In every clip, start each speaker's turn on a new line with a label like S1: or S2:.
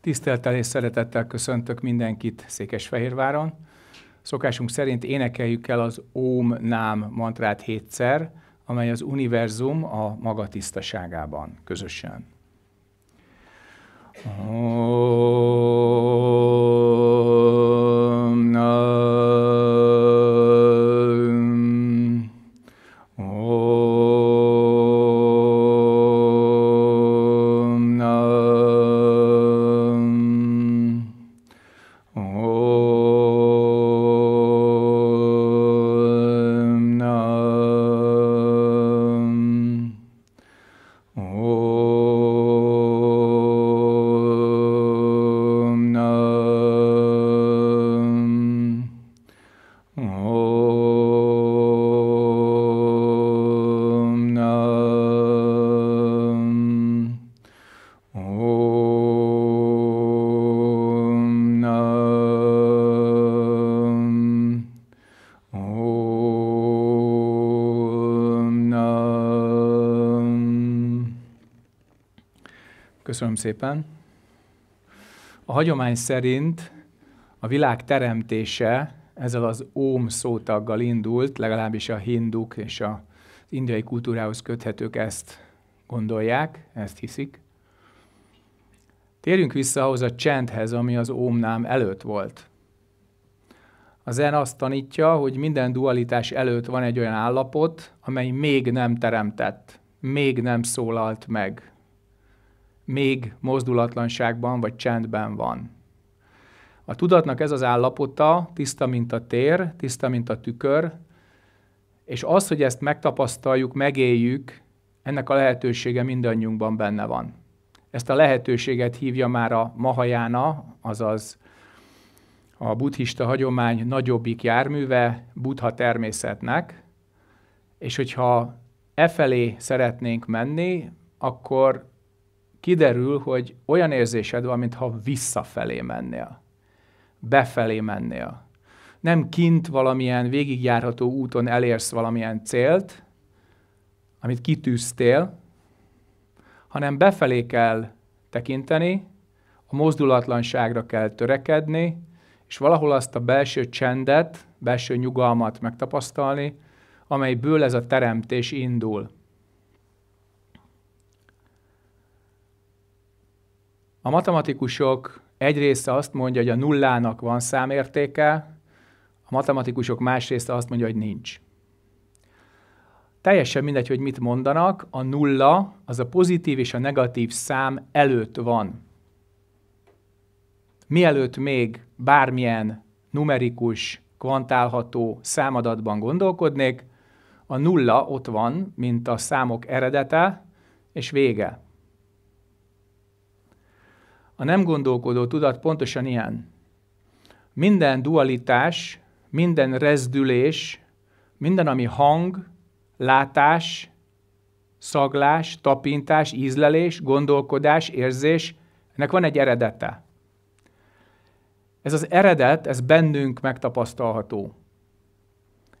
S1: Tiszteltel és szeretettel köszöntök mindenkit Székesfehérváron. Szokásunk szerint énekeljük el az Óm Nám mantrát hétszer, amely az univerzum a maga tisztaságában közösen. Oh. Köszönöm szépen. A hagyomány szerint a világ teremtése ezzel az óm szótaggal indult, legalábbis a hinduk és az indiai kultúrához köthetők ezt gondolják, ezt hiszik. Térjünk vissza ahhoz a csendhez, ami az ómnám előtt volt. A zen azt tanítja, hogy minden dualitás előtt van egy olyan állapot, amely még nem teremtett, még nem szólalt meg, még mozdulatlanságban vagy csendben van. A tudatnak ez az állapota tiszta, mint a tér, tiszta, mint a tükör, és az, hogy ezt megtapasztaljuk, megéljük, ennek a lehetősége mindannyiunkban benne van. Ezt a lehetőséget hívja már a mahajána, azaz a buddhista hagyomány nagyobbik járműve, buddha természetnek, és hogyha e felé szeretnénk menni, akkor kiderül, hogy olyan érzésed van, mintha visszafelé mennél, befelé mennél. Nem kint valamilyen végigjárható úton elérsz valamilyen célt, amit kitűztél, hanem befelé kell tekinteni, a mozdulatlanságra kell törekedni, és valahol azt a belső csendet, belső nyugalmat megtapasztalni, amelyből ez a teremtés indul. A matematikusok egy része azt mondja, hogy a nullának van számértéke, a matematikusok más része azt mondja, hogy nincs. Teljesen mindegy, hogy mit mondanak, a nulla az a pozitív és a negatív szám előtt van. Mielőtt még bármilyen numerikus, kvantálható számadatban gondolkodnék, a nulla ott van, mint a számok eredete és vége. A nem gondolkodó tudat pontosan ilyen. Minden dualitás, minden rezdülés, minden, ami hang, látás, szaglás, tapintás, ízlelés, gondolkodás, érzés, ennek van egy eredete. Ez az eredet, ez bennünk megtapasztalható.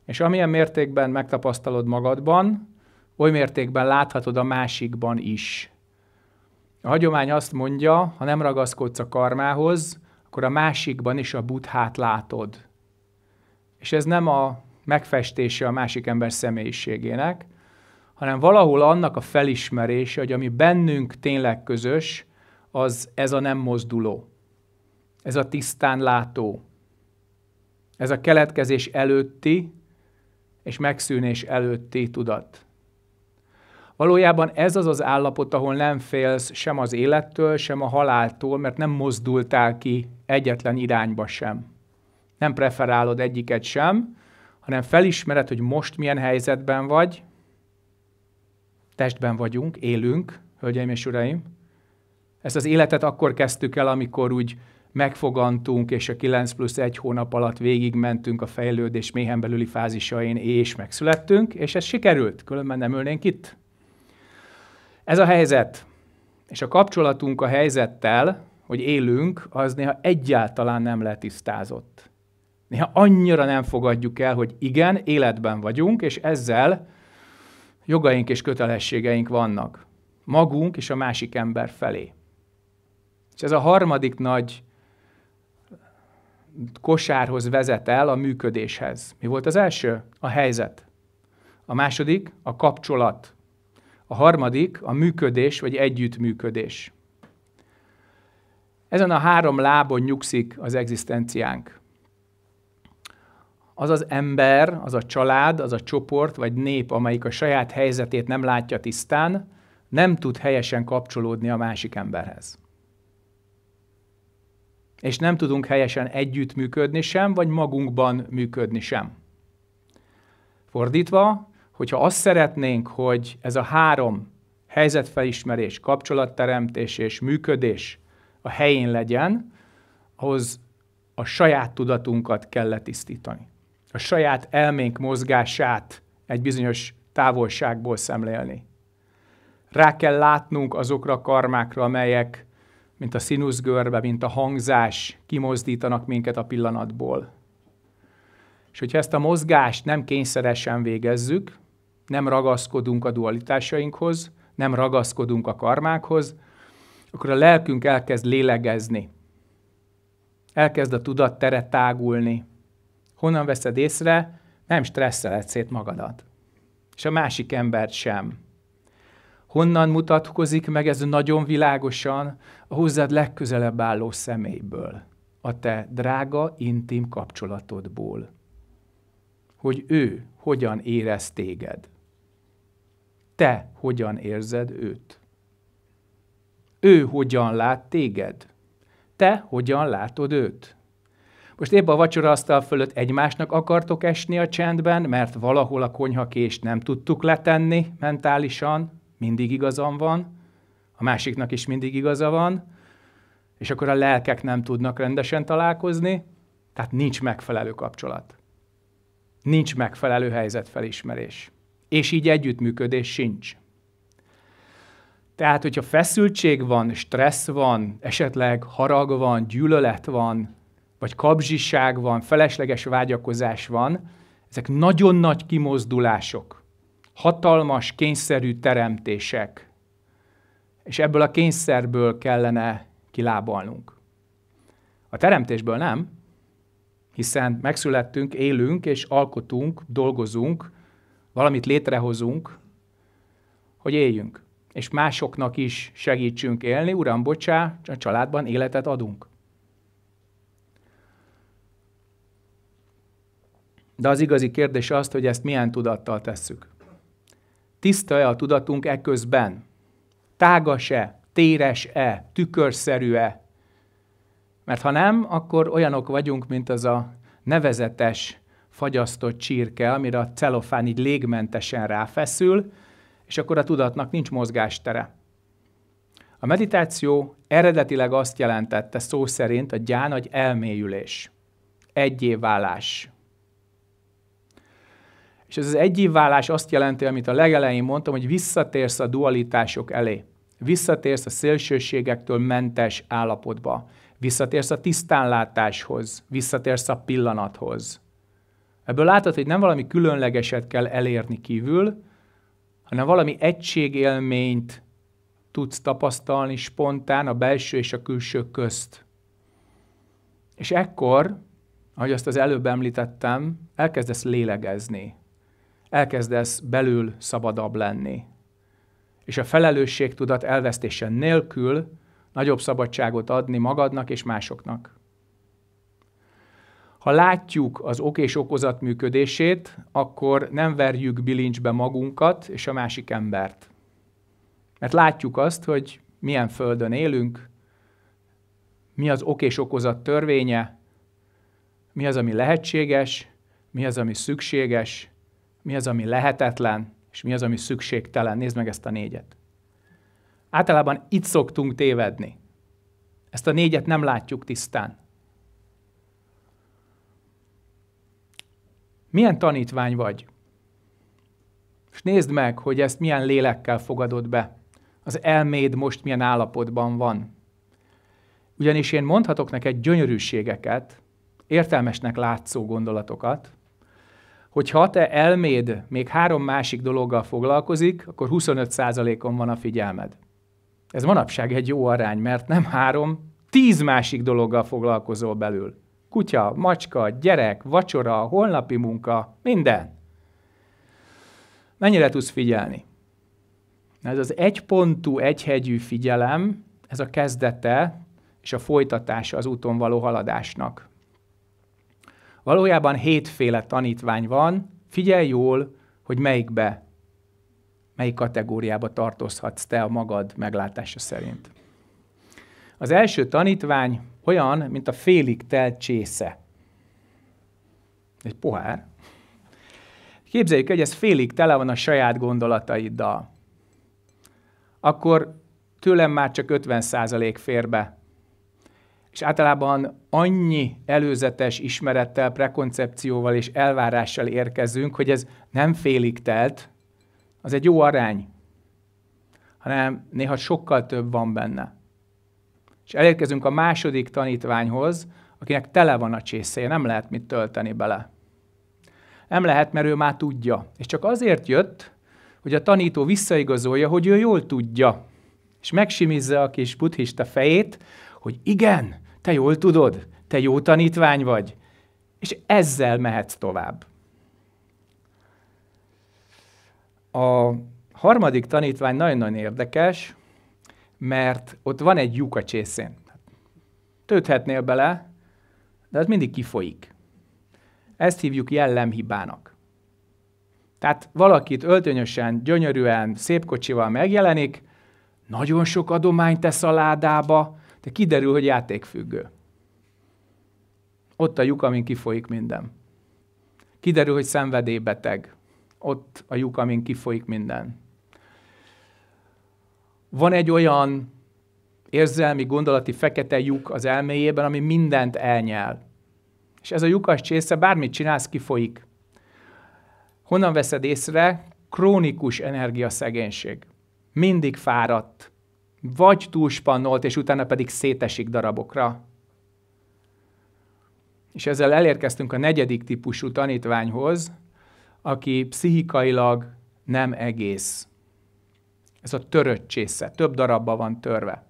S1: És amilyen mértékben megtapasztalod magadban, oly mértékben láthatod a másikban is. A hagyomány azt mondja, ha nem ragaszkodsz a karmához, akkor a másikban is a buthát látod. És ez nem a megfestése a másik ember személyiségének, hanem valahol annak a felismerése, hogy ami bennünk tényleg közös, az ez a nem mozduló. Ez a tisztán látó. Ez a keletkezés előtti és megszűnés előtti tudat. Valójában ez az az állapot, ahol nem félsz sem az élettől, sem a haláltól, mert nem mozdultál ki egyetlen irányba sem. Nem preferálod egyiket sem, hanem felismered, hogy most milyen helyzetben vagy, testben vagyunk, élünk, hölgyeim és uraim. Ezt az életet akkor kezdtük el, amikor úgy megfogantunk, és a 9 plusz 1 hónap alatt végigmentünk a fejlődés méhen belüli fázisain, és megszülettünk, és ez sikerült, különben nem ülnénk itt. Ez a helyzet, és a kapcsolatunk a helyzettel, hogy élünk, az néha egyáltalán nem letisztázott. Néha annyira nem fogadjuk el, hogy igen, életben vagyunk, és ezzel jogaink és kötelességeink vannak. Magunk és a másik ember felé. És ez a harmadik nagy kosárhoz vezet el a működéshez. Mi volt az első? A helyzet. A második a kapcsolat. A harmadik a működés vagy együttműködés. Ezen a három lábon nyugszik az egzisztenciánk. Az az ember, az a család, az a csoport vagy nép, amelyik a saját helyzetét nem látja tisztán, nem tud helyesen kapcsolódni a másik emberhez. És nem tudunk helyesen együttműködni sem, vagy magunkban működni sem. Fordítva, hogyha azt szeretnénk, hogy ez a három helyzetfelismerés, kapcsolatteremtés és működés a helyén legyen, ahhoz a saját tudatunkat kell letisztítani. A saját elménk mozgását egy bizonyos távolságból szemlélni. Rá kell látnunk azokra a karmákra, amelyek, mint a színuszgörbe, mint a hangzás, kimozdítanak minket a pillanatból. És hogyha ezt a mozgást nem kényszeresen végezzük, nem ragaszkodunk a dualitásainkhoz, nem ragaszkodunk a karmákhoz, akkor a lelkünk elkezd lélegezni. Elkezd a tudat teret tágulni. Honnan veszed észre? Nem stresszeled szét magadat. És a másik embert sem. Honnan mutatkozik meg ez nagyon világosan? A hozzád legközelebb álló személyből. A te drága, intim kapcsolatodból. Hogy ő hogyan érez téged te hogyan érzed őt. Ő hogyan lát téged. Te hogyan látod őt. Most épp a vacsoraasztal fölött egymásnak akartok esni a csendben, mert valahol a konyhakést nem tudtuk letenni mentálisan, mindig igazam van, a másiknak is mindig igaza van, és akkor a lelkek nem tudnak rendesen találkozni, tehát nincs megfelelő kapcsolat. Nincs megfelelő helyzetfelismerés és így együttműködés sincs. Tehát, hogyha feszültség van, stressz van, esetleg harag van, gyűlölet van, vagy kapzsiság van, felesleges vágyakozás van, ezek nagyon nagy kimozdulások, hatalmas, kényszerű teremtések, és ebből a kényszerből kellene kilábalnunk. A teremtésből nem, hiszen megszülettünk, élünk és alkotunk, dolgozunk, valamit létrehozunk, hogy éljünk, és másoknak is segítsünk élni, Uram, bocsá, a családban életet adunk. De az igazi kérdés az, hogy ezt milyen tudattal tesszük. Tiszta-e a tudatunk eközben? Tágas-e? Téres-e? Tükörszerű-e? Mert ha nem, akkor olyanok vagyunk, mint az a nevezetes fagyasztott csirke, amire a celofán így légmentesen ráfeszül, és akkor a tudatnak nincs mozgástere. A meditáció eredetileg azt jelentette szó szerint a gyán, hogy elmélyülés, egyéválás. És ez az egyéválás azt jelenti, amit a legelején mondtam, hogy visszatérsz a dualitások elé. Visszatérsz a szélsőségektől mentes állapotba. Visszatérsz a tisztánlátáshoz, visszatérsz a pillanathoz. Ebből látod, hogy nem valami különlegeset kell elérni kívül, hanem valami egységélményt tudsz tapasztalni spontán a belső és a külső közt. És ekkor, ahogy azt az előbb említettem, elkezdesz lélegezni, elkezdesz belül szabadabb lenni. És a felelősségtudat elvesztése nélkül nagyobb szabadságot adni magadnak és másoknak. Ha látjuk az ok és okozat működését, akkor nem verjük bilincsbe magunkat és a másik embert. Mert látjuk azt, hogy milyen földön élünk, mi az ok és okozat törvénye, mi az, ami lehetséges, mi az, ami szükséges, mi az, ami lehetetlen, és mi az, ami szükségtelen. Nézd meg ezt a négyet. Általában itt szoktunk tévedni. Ezt a négyet nem látjuk tisztán. Milyen tanítvány vagy? És nézd meg, hogy ezt milyen lélekkel fogadod be. Az elméd most milyen állapotban van. Ugyanis én mondhatok neked gyönyörűségeket, értelmesnek látszó gondolatokat, hogy ha te elméd még három másik dologgal foglalkozik, akkor 25%-on van a figyelmed. Ez manapság egy jó arány, mert nem három, tíz másik dologgal foglalkozol belül. Kutya, macska, gyerek, vacsora, holnapi munka, minden. Mennyire tudsz figyelni? Ez az egypontú, egyhegyű figyelem, ez a kezdete és a folytatása az úton való haladásnak. Valójában hétféle tanítvány van, figyelj jól, hogy melyikbe, melyik kategóriába tartozhatsz te a magad meglátása szerint. Az első tanítvány olyan, mint a félig telt csésze. Egy pohár. Képzeljük, hogy ez félig tele van a saját gondolataiddal. Akkor tőlem már csak 50% fér be. És általában annyi előzetes ismerettel, prekoncepcióval és elvárással érkezünk, hogy ez nem félig telt, az egy jó arány, hanem néha sokkal több van benne. És elérkezünk a második tanítványhoz, akinek tele van a csészéje, nem lehet mit tölteni bele. Nem lehet, mert ő már tudja. És csak azért jött, hogy a tanító visszaigazolja, hogy ő jól tudja. És megsimizze a kis buddhista fejét, hogy igen, te jól tudod, te jó tanítvány vagy. És ezzel mehetsz tovább. A harmadik tanítvány nagyon-nagyon érdekes, mert ott van egy lyuk a csészén. Tölthetnél bele, de az mindig kifolyik. Ezt hívjuk jellemhibának. Tehát valakit öltönyösen, gyönyörűen, szép kocsival megjelenik, nagyon sok adományt tesz a ládába, de kiderül, hogy játékfüggő. Ott a lyuk, amin kifolyik minden. Kiderül, hogy szenvedélybeteg. Ott a lyuk, amin kifolyik minden van egy olyan érzelmi, gondolati fekete lyuk az elméjében, ami mindent elnyel. És ez a lyukas csésze bármit csinálsz, kifolyik. Honnan veszed észre? Krónikus energiaszegénység. Mindig fáradt. Vagy túlspannolt, és utána pedig szétesik darabokra. És ezzel elérkeztünk a negyedik típusú tanítványhoz, aki pszichikailag nem egész. Ez a törött csésze, több darabba van törve.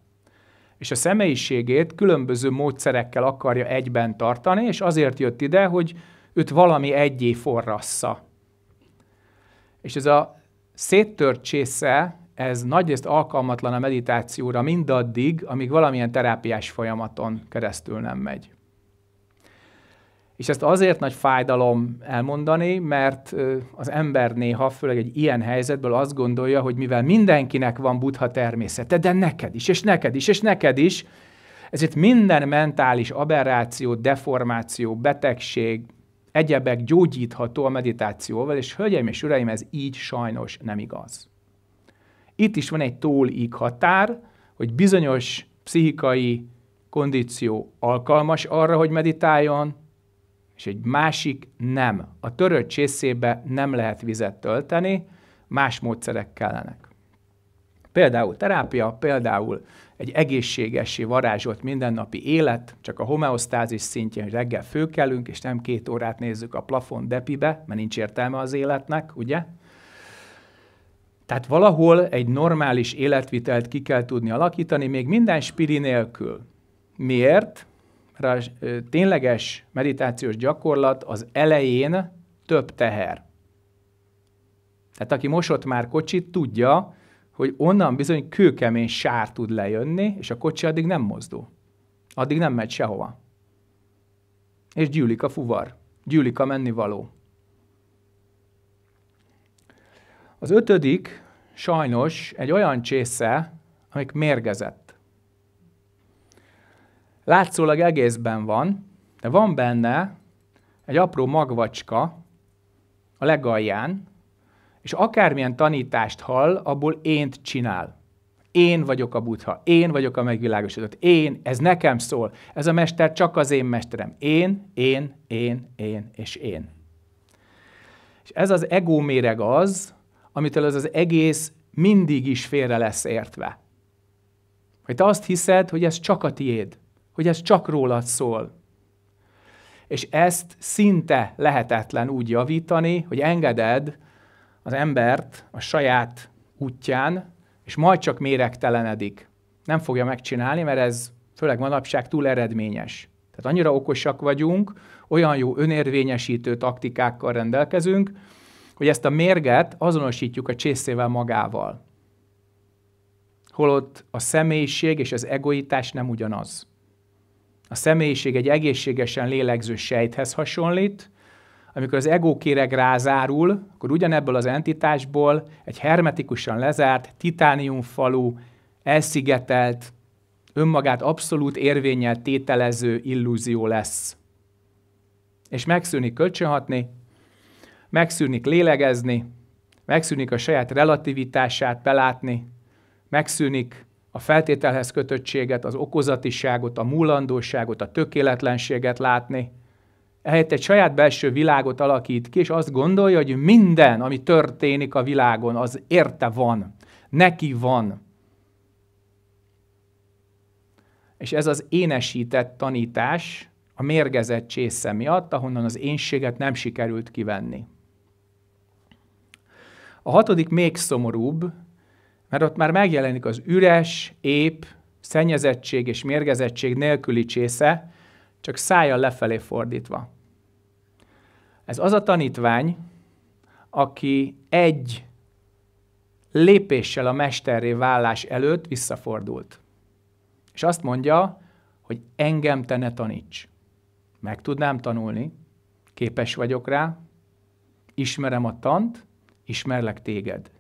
S1: És a személyiségét különböző módszerekkel akarja egyben tartani, és azért jött ide, hogy őt valami egyé forrassa, És ez a széttört csésze, ez nagyrészt alkalmatlan a meditációra mindaddig, amíg valamilyen terápiás folyamaton keresztül nem megy. És ezt azért nagy fájdalom elmondani, mert az ember néha, főleg egy ilyen helyzetből azt gondolja, hogy mivel mindenkinek van buddha természete, de neked is, és neked is, és neked is, ezért minden mentális aberráció, deformáció, betegség, egyebek gyógyítható a meditációval, és hölgyeim és uraim, ez így sajnos nem igaz. Itt is van egy tólig határ, hogy bizonyos pszichikai kondíció alkalmas arra, hogy meditáljon, és egy másik nem. A törött csészébe nem lehet vizet tölteni, más módszerek kellenek. Például terápia, például egy egészségessé varázsolt mindennapi élet, csak a homeosztázis szintjén, hogy reggel főkelünk, és nem két órát nézzük a plafon depibe, mert nincs értelme az életnek, ugye? Tehát valahol egy normális életvitelt ki kell tudni alakítani, még minden spiri nélkül. Miért? tényleges meditációs gyakorlat az elején több teher. Tehát aki mosott már kocsit, tudja, hogy onnan bizony kőkemény sár tud lejönni, és a kocsi addig nem mozdul. Addig nem megy sehova. És gyűlik a fuvar, gyűlik a mennivaló. Az ötödik sajnos egy olyan csésze, amik mérgezett látszólag egészben van, de van benne egy apró magvacska a legalján, és akármilyen tanítást hall, abból ént csinál. Én vagyok a butha, én vagyok a megvilágosodott, én, ez nekem szól, ez a mester csak az én mesterem. Én, én, én, én és én. És ez az ego méreg az, amitől ez az egész mindig is félre lesz értve. Hogy te azt hiszed, hogy ez csak a tiéd hogy ez csak rólad szól. És ezt szinte lehetetlen úgy javítani, hogy engeded az embert a saját útján, és majd csak méregtelenedik. Nem fogja megcsinálni, mert ez főleg manapság túl eredményes. Tehát annyira okosak vagyunk, olyan jó önérvényesítő taktikákkal rendelkezünk, hogy ezt a mérget azonosítjuk a csészével magával. Holott a személyiség és az egoitás nem ugyanaz. A személyiség egy egészségesen lélegző sejthez hasonlít, amikor az ego kéreg rázárul, akkor ugyanebből az entitásból egy hermetikusan lezárt, titániumfalú, elszigetelt, önmagát abszolút érvényel tételező illúzió lesz. És megszűnik kölcsönhatni, megszűnik lélegezni, megszűnik a saját relativitását belátni, megszűnik a feltételhez kötöttséget, az okozatiságot, a múlandóságot, a tökéletlenséget látni. Ehelyett egy saját belső világot alakít ki, és azt gondolja, hogy minden, ami történik a világon, az érte van, neki van. És ez az énesített tanítás a mérgezett csésze miatt, ahonnan az énséget nem sikerült kivenni. A hatodik még szomorúbb, mert ott már megjelenik az üres, ép, szennyezettség és mérgezettség nélküli csésze, csak szája lefelé fordítva. Ez az a tanítvány, aki egy lépéssel a mesterré vállás előtt visszafordult. És azt mondja, hogy engem te ne taníts. Meg tudnám tanulni, képes vagyok rá, ismerem a tant, ismerlek téged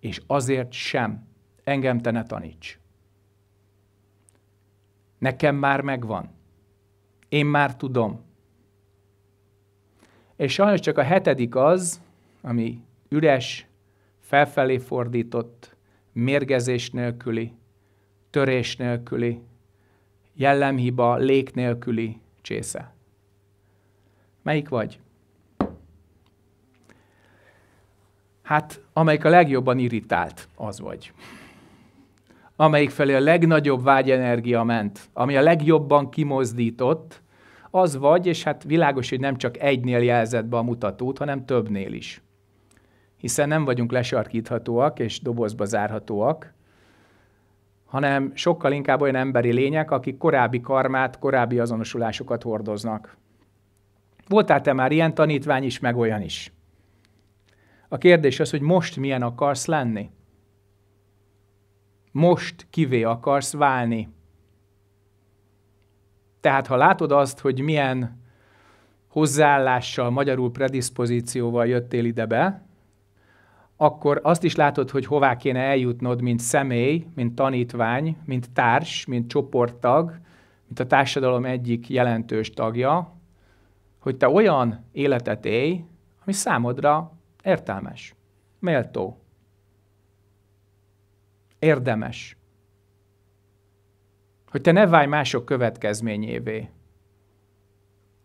S1: és azért sem. Engem te ne taníts. Nekem már megvan. Én már tudom. És sajnos csak a hetedik az, ami üres, felfelé fordított, mérgezés nélküli, törés nélküli, jellemhiba, lék nélküli csésze. Melyik vagy? Hát amelyik a legjobban irritált, az vagy. Amelyik felé a legnagyobb vágyenergia ment, ami a legjobban kimozdított, az vagy, és hát világos, hogy nem csak egynél jelzett be a mutatót, hanem többnél is. Hiszen nem vagyunk lesarkíthatóak és dobozba zárhatóak, hanem sokkal inkább olyan emberi lények, akik korábbi karmát, korábbi azonosulásokat hordoznak. Voltál te már ilyen tanítvány is, meg olyan is. A kérdés az, hogy most milyen akarsz lenni. Most kivé akarsz válni. Tehát ha látod azt, hogy milyen hozzáállással, magyarul predispozícióval jöttél ide be, akkor azt is látod, hogy hová kéne eljutnod, mint személy, mint tanítvány, mint társ, mint csoporttag, mint a társadalom egyik jelentős tagja, hogy te olyan életet élj, ami számodra Értelmes, méltó, érdemes. Hogy te ne válj mások következményévé.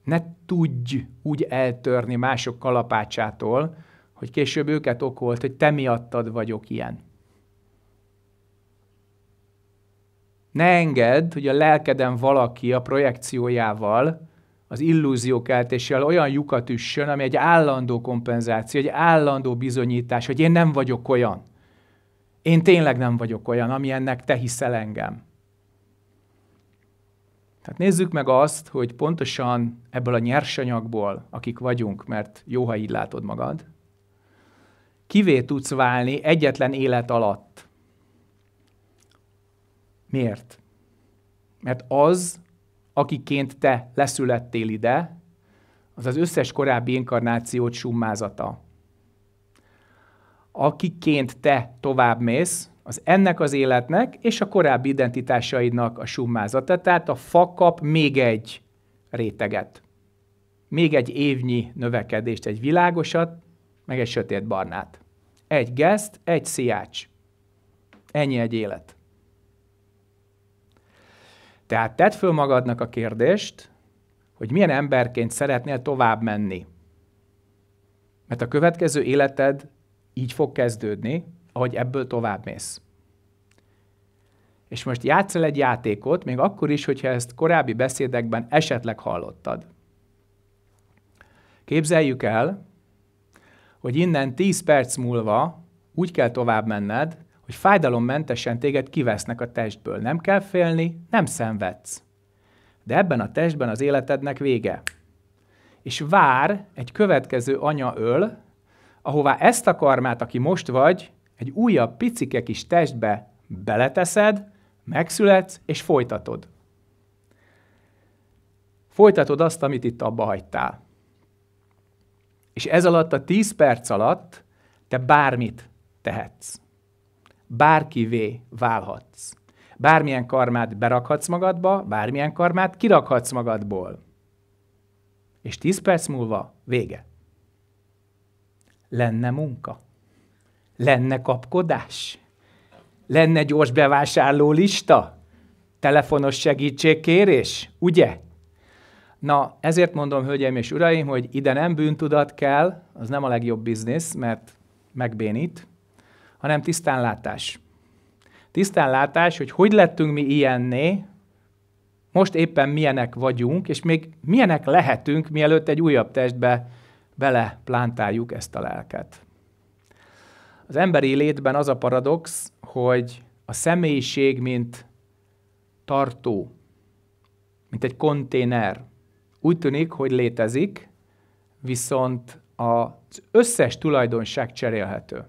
S1: Ne tudj úgy eltörni mások kalapácsától, hogy később őket okolt, hogy te miattad vagyok ilyen. Ne engedd, hogy a lelkeden valaki a projekciójával az illúziókeltéssel olyan lyukat üssön, ami egy állandó kompenzáció, egy állandó bizonyítás, hogy én nem vagyok olyan. Én tényleg nem vagyok olyan, ami ennek te hiszel engem. Tehát nézzük meg azt, hogy pontosan ebből a nyersanyagból, akik vagyunk, mert jó, ha így látod magad, kivé tudsz válni egyetlen élet alatt. Miért? Mert az akiként te leszülettél ide, az az összes korábbi inkarnációt summázata. Akiként te továbbmész, az ennek az életnek és a korábbi identitásaidnak a summázata, tehát a fa kap még egy réteget. Még egy évnyi növekedést, egy világosat, meg egy sötét barnát. Egy geszt, egy sziács. Ennyi egy élet. Tehát tedd föl magadnak a kérdést, hogy milyen emberként szeretnél tovább menni. Mert a következő életed így fog kezdődni, ahogy ebből tovább mész. És most játsz el egy játékot, még akkor is, hogyha ezt korábbi beszédekben esetleg hallottad. Képzeljük el, hogy innen 10 perc múlva úgy kell tovább menned, hogy fájdalommentesen téged kivesznek a testből. Nem kell félni, nem szenvedsz. De ebben a testben az életednek vége. És vár egy következő anya öl, ahová ezt a karmát, aki most vagy, egy újabb picike kis testbe beleteszed, megszületsz és folytatod. Folytatod azt, amit itt abba hagytál. És ez alatt a 10 perc alatt te bármit tehetsz bárkivé válhatsz. Bármilyen karmát berakhatsz magadba, bármilyen karmát kirakhatsz magadból. És tíz perc múlva vége. Lenne munka. Lenne kapkodás. Lenne gyors bevásárló lista. Telefonos segítségkérés, ugye? Na, ezért mondom, hölgyeim és uraim, hogy ide nem bűntudat kell, az nem a legjobb biznisz, mert megbénít, hanem tisztánlátás. Tisztánlátás, hogy hogy lettünk mi ilyenné, most éppen milyenek vagyunk, és még milyenek lehetünk, mielőtt egy újabb testbe beleplántáljuk ezt a lelket. Az emberi létben az a paradox, hogy a személyiség, mint tartó, mint egy konténer, úgy tűnik, hogy létezik, viszont az összes tulajdonság cserélhető.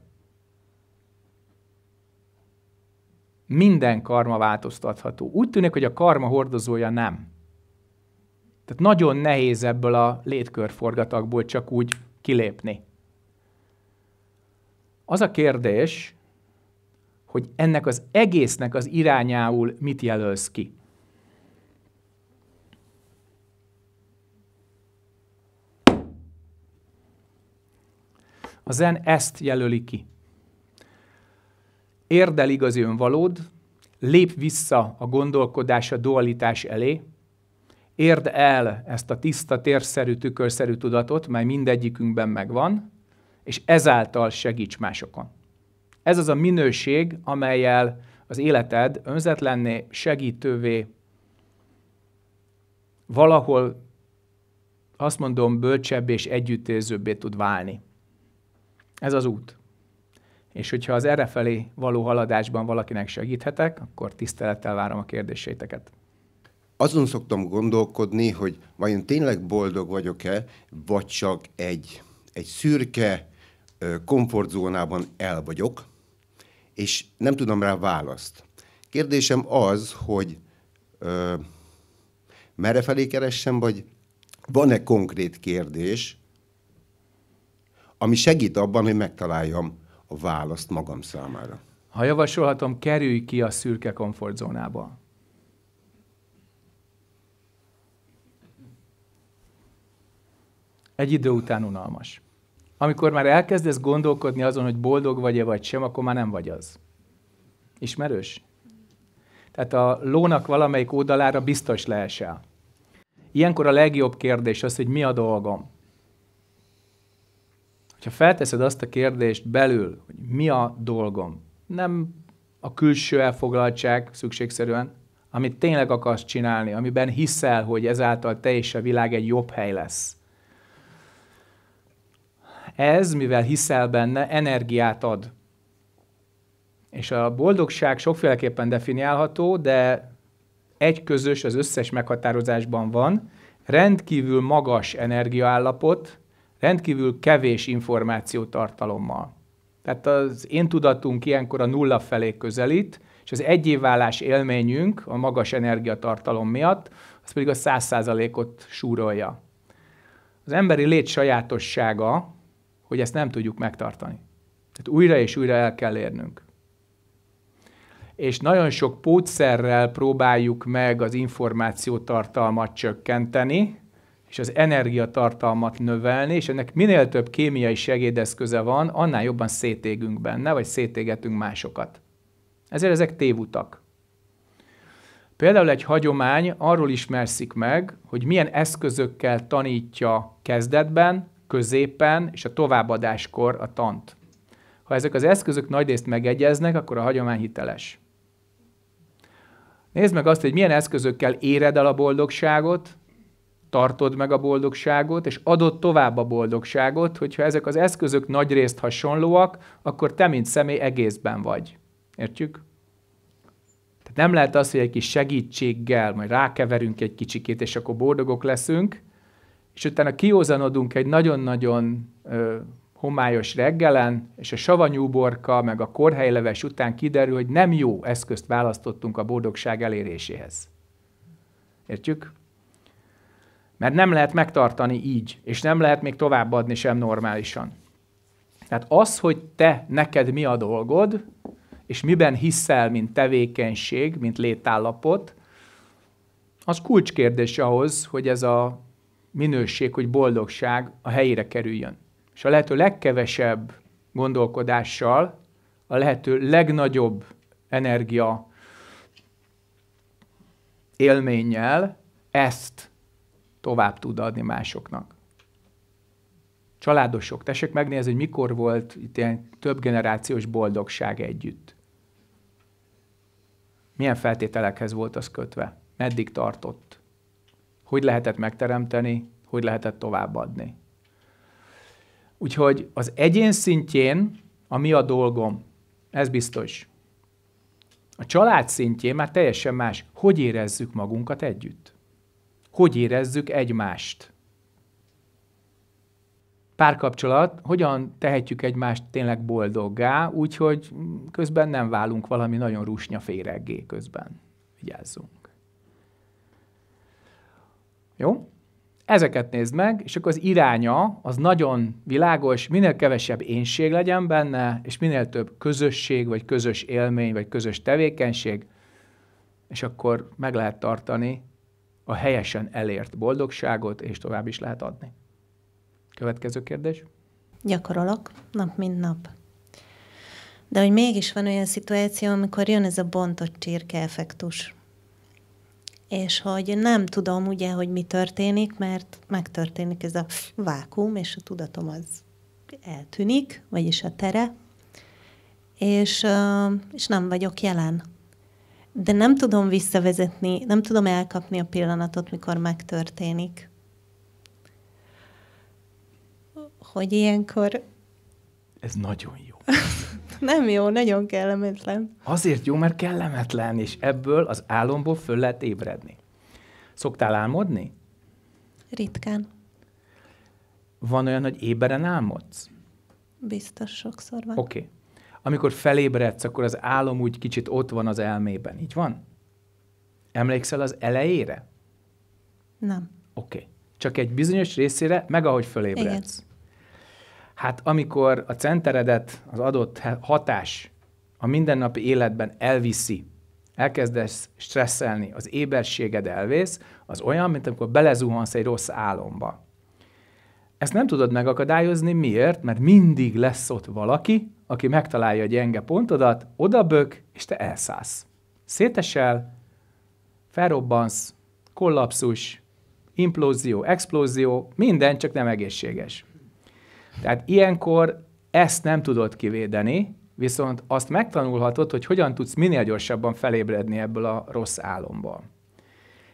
S1: Minden karma változtatható. Úgy tűnik, hogy a karma hordozója nem. Tehát nagyon nehéz ebből a létkörforgatakból csak úgy kilépni. Az a kérdés, hogy ennek az egésznek az irányául mit jelölsz ki. A zen ezt jelöli ki el igazi önvalód, lép vissza a gondolkodás a dualitás elé, érd el ezt a tiszta, térszerű, tükörszerű tudatot, mely mindegyikünkben megvan, és ezáltal segíts másokon. Ez az a minőség, amelyel az életed önzetlenné, segítővé, valahol azt mondom, bölcsebb és együttérzőbbé tud válni. Ez az út és hogyha az erre felé való haladásban valakinek segíthetek, akkor tisztelettel várom a kérdéseiteket. Azon szoktam gondolkodni, hogy vajon tényleg boldog vagyok-e, vagy csak egy, egy szürke komfortzónában el vagyok, és nem tudom rá választ. Kérdésem az, hogy ö, merre felé keressem, vagy van-e konkrét kérdés, ami segít abban, hogy megtaláljam a választ magam számára. Ha javasolhatom, kerülj ki a szürke komfortzónába. Egy idő után unalmas. Amikor már elkezdesz gondolkodni azon, hogy boldog vagy-e vagy sem, akkor már nem vagy az. Ismerős? Tehát a lónak valamelyik oldalára biztos leesel. Ilyenkor a legjobb kérdés az, hogy mi a dolgom ha felteszed azt a kérdést belül, hogy mi a dolgom, nem a külső elfoglaltság szükségszerűen, amit tényleg akarsz csinálni, amiben hiszel, hogy ezáltal te és a világ egy jobb hely lesz. Ez, mivel hiszel benne, energiát ad. És a boldogság sokféleképpen definiálható, de egy közös az összes meghatározásban van, rendkívül magas energiaállapot, rendkívül kevés információtartalommal. Tehát az én tudatunk ilyenkor a nulla felé közelít, és az egyévállás élményünk a magas energiatartalom miatt, az pedig a száz százalékot súrolja. Az emberi lét sajátossága, hogy ezt nem tudjuk megtartani. Tehát újra és újra el kell érnünk. És nagyon sok pótszerrel próbáljuk meg az információtartalmat csökkenteni, és az energiatartalmat növelni, és ennek minél több kémiai segédeszköze van, annál jobban szétégünk benne, vagy szétégetünk másokat. Ezért ezek tévutak. Például egy hagyomány arról ismerszik meg, hogy milyen eszközökkel tanítja kezdetben, középen és a továbbadáskor a tant. Ha ezek az eszközök nagyrészt megegyeznek, akkor a hagyomány hiteles. Nézd meg azt, hogy milyen eszközökkel éred el a boldogságot, tartod meg a boldogságot, és adod tovább a boldogságot, hogyha ezek az eszközök nagy részt hasonlóak, akkor te, mint személy egészben vagy. Értjük? Tehát nem lehet az, hogy egy kis segítséggel majd rákeverünk egy kicsikét, és akkor boldogok leszünk, és utána kiózanodunk egy nagyon-nagyon ö, homályos reggelen, és a savanyúborka meg a korhelyleves után kiderül, hogy nem jó eszközt választottunk a boldogság eléréséhez. Értjük? Mert nem lehet megtartani így, és nem lehet még továbbadni sem normálisan. Tehát az, hogy te, neked mi a dolgod, és miben hiszel, mint tevékenység, mint létállapot, az kulcskérdés ahhoz, hogy ez a minőség, hogy boldogság a helyére kerüljön. És a lehető legkevesebb gondolkodással, a lehető legnagyobb energia élménnyel ezt tovább tud adni másoknak. Családosok, tessék megnézni, hogy mikor volt itt ilyen több generációs boldogság együtt. Milyen feltételekhez volt az kötve? Meddig tartott? Hogy lehetett megteremteni? Hogy lehetett továbbadni? Úgyhogy az egyén szintjén a mi a dolgom, ez biztos. A család szintjén már teljesen más, hogy érezzük magunkat együtt hogy érezzük egymást. Párkapcsolat, hogyan tehetjük egymást tényleg boldoggá, úgyhogy közben nem válunk valami nagyon rusnya féreggé közben. Vigyázzunk. Jó? Ezeket nézd meg, és akkor az iránya az nagyon világos, minél kevesebb énség legyen benne, és minél több közösség, vagy közös élmény, vagy közös tevékenység, és akkor meg lehet tartani a helyesen elért boldogságot, és tovább is lehet adni. Következő kérdés?
S2: Gyakorolok nap, mint nap. De hogy mégis van olyan szituáció, amikor jön ez a bontott csirke effektus. És hogy nem tudom ugye, hogy mi történik, mert megtörténik ez a vákum, és a tudatom az eltűnik, vagyis a tere, és, és nem vagyok jelen de nem tudom visszavezetni, nem tudom elkapni a pillanatot, mikor megtörténik. Hogy ilyenkor...
S1: Ez nagyon jó.
S2: nem jó, nagyon kellemetlen.
S1: Azért jó, mert kellemetlen, és ebből az álomból föl lehet ébredni. Szoktál álmodni? Ritkán. Van olyan, hogy éberen álmodsz?
S2: Biztos sokszor van.
S1: Oké. Okay amikor felébredsz, akkor az álom úgy kicsit ott van az elmében. Így van? Emlékszel az elejére? Nem. Oké. Okay. Csak egy bizonyos részére, meg ahogy fölébredsz. Igen. Hát amikor a centeredet, az adott hatás a mindennapi életben elviszi, elkezdesz stresszelni, az éberséged elvész, az olyan, mint amikor belezuhansz egy rossz álomba. Ezt nem tudod megakadályozni, miért? Mert mindig lesz ott valaki, aki megtalálja a gyenge pontodat, odabök, és te elszállsz. Szétesel, felrobbansz, kollapszus, implózió, explózió, minden, csak nem egészséges. Tehát ilyenkor ezt nem tudod kivédeni, viszont azt megtanulhatod, hogy hogyan tudsz minél gyorsabban felébredni ebből a rossz álomból.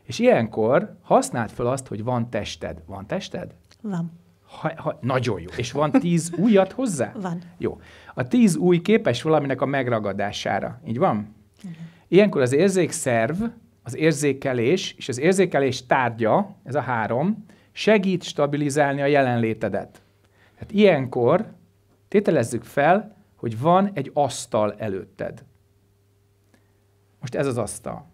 S1: És ilyenkor használd fel azt, hogy van tested. Van tested? Van. Ha, ha, nagyon jó. És van tíz újat hozzá? Van. Jó. A tíz új képes valaminek a megragadására. Így van? Uh-huh. Ilyenkor az érzékszerv, az érzékelés és az érzékelés tárgya, ez a három, segít stabilizálni a jelenlétedet. Hát ilyenkor tételezzük fel, hogy van egy asztal előtted. Most ez az asztal.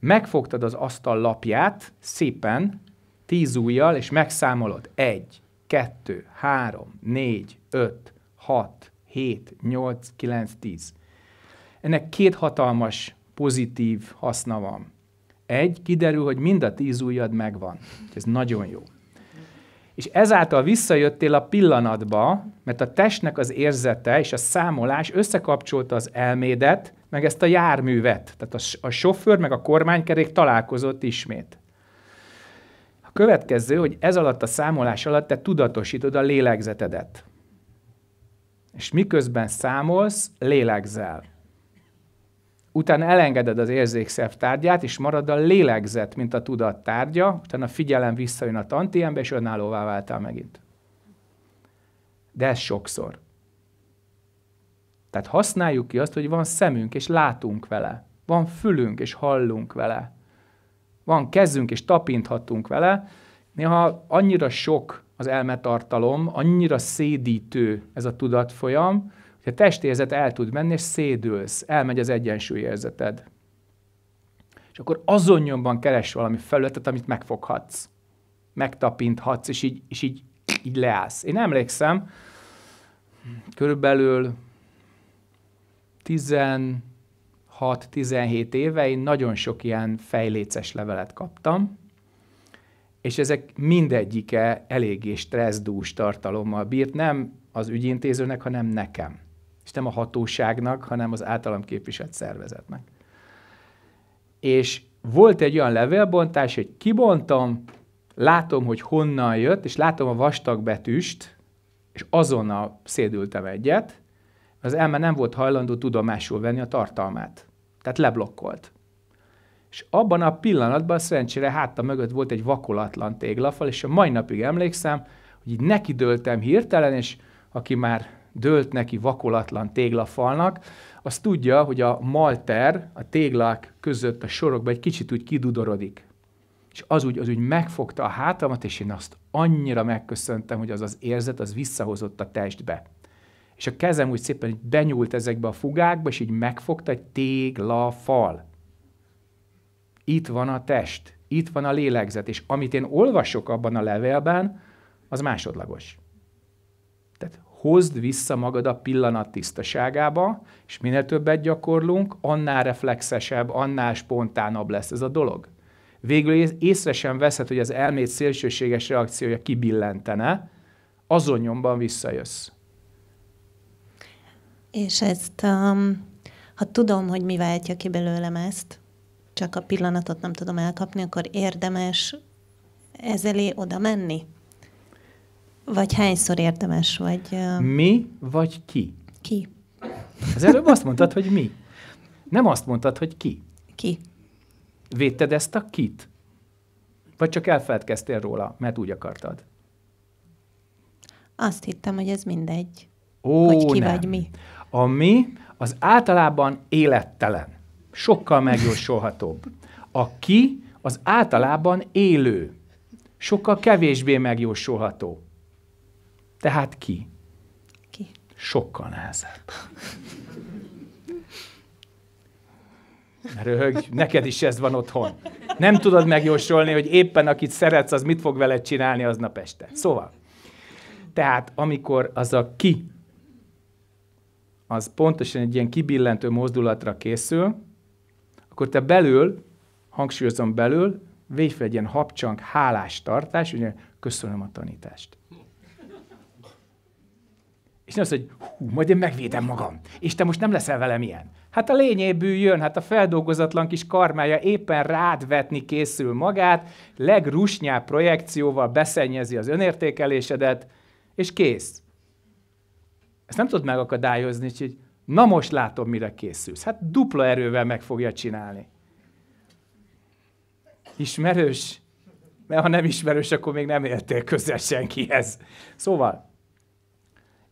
S1: Megfogtad az asztal lapját szépen, tíz ujjal, és megszámolod. Egy, 2, 3, 4, 5, 6, 7, 8, 9, 10. Ennek két hatalmas pozitív haszna van. Egy, kiderül, hogy mind a tíz ujjad megvan. Ez nagyon jó. És ezáltal visszajöttél a pillanatba, mert a testnek az érzete és a számolás összekapcsolta az elmédet, meg ezt a járművet. Tehát a, a sofőr meg a kormánykerék találkozott ismét. A következő, hogy ez alatt a számolás alatt te tudatosítod a lélegzetedet. És miközben számolsz, lélegzel. Utána elengeded az érzékszerv tárgyát, és marad a lélegzet, mint a tudat tárgya, utána a figyelem visszajön a tantiembe, és önállóvá váltál megint. De ez sokszor. Tehát használjuk ki azt, hogy van szemünk, és látunk vele. Van fülünk, és hallunk vele van kezünk, és tapinthatunk vele. Néha annyira sok az elmetartalom, annyira szédítő ez a tudatfolyam, hogy a testérzet el tud menni, és szédülsz, elmegy az egyensúlyérzeted. És akkor azon nyomban keres valami felületet, amit megfoghatsz, megtapinthatsz, és így, és így, így leállsz. Én emlékszem, körülbelül 16-17 éve én nagyon sok ilyen fejléces levelet kaptam, és ezek mindegyike eléggé stresszdús tartalommal bírt, nem az ügyintézőnek, hanem nekem. És nem a hatóságnak, hanem az általam képviselt szervezetnek. És volt egy olyan levélbontás, hogy kibontom, látom, hogy honnan jött, és látom a vastag betűst, és azonnal szédültem egyet, az elme nem volt hajlandó tudomásul venni a tartalmát. Tehát leblokkolt. És abban a pillanatban szerencsére hátta mögött volt egy vakolatlan téglafal, és a mai napig emlékszem, hogy így döltem hirtelen, és aki már dőlt neki vakolatlan téglafalnak, az tudja, hogy a malter a téglák között a sorokban egy kicsit úgy kidudorodik. És az úgy, az úgy megfogta a hátamat, és én azt annyira megköszöntem, hogy az az érzet, az visszahozott a testbe és a kezem úgy szépen így benyúlt ezekbe a fugákba, és így megfogta egy tégla fal. Itt van a test, itt van a lélegzet, és amit én olvasok abban a levélben, az másodlagos. Tehát hozd vissza magad a pillanat tisztaságába, és minél többet gyakorlunk, annál reflexesebb, annál spontánabb lesz ez a dolog. Végül észre sem veszed, hogy az elmét szélsőséges reakciója kibillentene, azon nyomban visszajössz.
S2: És ezt, um, ha tudom, hogy mi váltja ki belőlem ezt, csak a pillanatot nem tudom elkapni, akkor érdemes ezelé oda menni? Vagy hányszor érdemes? Vagy, uh...
S1: Mi vagy ki? Ki. Az előbb azt mondtad, hogy mi. Nem azt mondtad, hogy ki. Ki. Védted ezt a kit? Vagy csak elfeledkeztél róla, mert úgy akartad?
S2: Azt hittem, hogy ez mindegy.
S1: Ó, hogy ki nem. vagy mi ami az általában élettelen, sokkal megjósolhatóbb. A ki az általában élő, sokkal kevésbé megjósolható. Tehát ki? Ki? Sokkal nehezebb. Röhög, neked is ez van otthon. Nem tudod megjósolni, hogy éppen akit szeretsz, az mit fog veled csinálni aznap este. Szóval, tehát amikor az a ki az pontosan egy ilyen kibillentő mozdulatra készül, akkor te belül, hangsúlyozom belül, végj fel egy ilyen habcsang, hálás tartás, ugye köszönöm a tanítást. És nem az, hogy hú, majd én megvédem magam, és te most nem leszel velem ilyen. Hát a lényéből jön, hát a feldolgozatlan kis karmája éppen rád vetni készül magát, legrusnyább projekcióval beszennyezi az önértékelésedet, és kész. Ezt nem tudod megakadályozni, úgyhogy na most látom, mire készülsz. Hát dupla erővel meg fogja csinálni. Ismerős? Mert ha nem ismerős, akkor még nem értél közel senkihez. Szóval,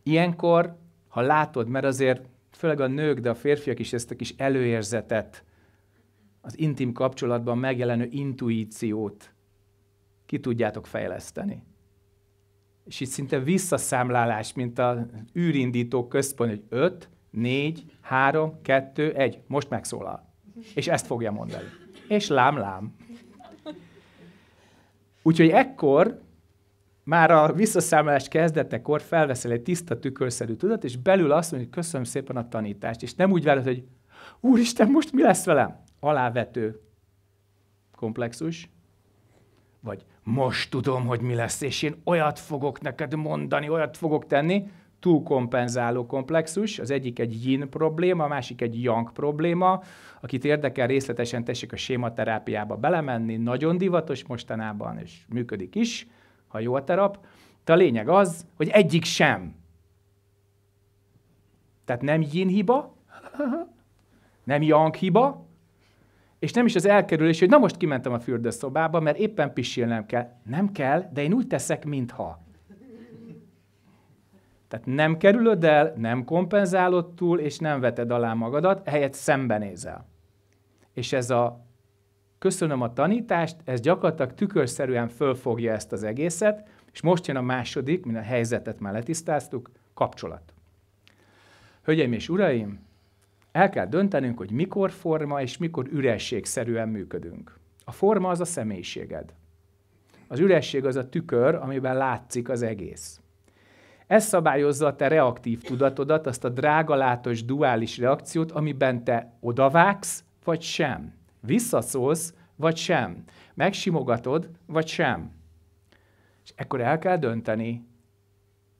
S1: ilyenkor, ha látod, mert azért főleg a nők, de a férfiak is ezt a kis előérzetet, az intim kapcsolatban megjelenő intuíciót ki tudjátok fejleszteni és itt szinte visszaszámlálás, mint a űrindító központ, hogy 5, 4, 3, 2, 1, most megszólal. És ezt fogja mondani. És lám, lám. Úgyhogy ekkor, már a visszaszámlálás kezdetekor felveszel egy tiszta tükörszerű tudat, és belül azt mondja, hogy köszönöm szépen a tanítást, és nem úgy veled, hogy úristen, most mi lesz velem? Alávető komplexus, vagy most tudom, hogy mi lesz, és én olyat fogok neked mondani, olyat fogok tenni, túlkompenzáló komplexus, az egyik egy yin probléma, a másik egy yang probléma. Akit érdekel, részletesen tessék a sématerápiába belemenni, nagyon divatos mostanában, és működik is, ha jó a terap. De a lényeg az, hogy egyik sem. Tehát nem yin hiba, nem yang hiba, és nem is az elkerülés, hogy na most kimentem a fürdőszobába, mert éppen pisilnem kell. Nem kell, de én úgy teszek, mintha. Tehát nem kerülöd el, nem kompenzálod túl, és nem veted alá magadat, helyett szembenézel. És ez a köszönöm a tanítást, ez gyakorlatilag tükörszerűen fölfogja ezt az egészet, és most jön a második, mint a helyzetet már letisztáztuk, kapcsolat. Hölgyeim és uraim, el kell döntenünk, hogy mikor forma és mikor ürességszerűen működünk. A forma az a személyiséged. Az üresség az a tükör, amiben látszik az egész. Ez szabályozza a te reaktív tudatodat, azt a drágalátos duális reakciót, amiben te odavágsz, vagy sem. Visszaszólsz, vagy sem. Megsimogatod, vagy sem. És ekkor el kell dönteni,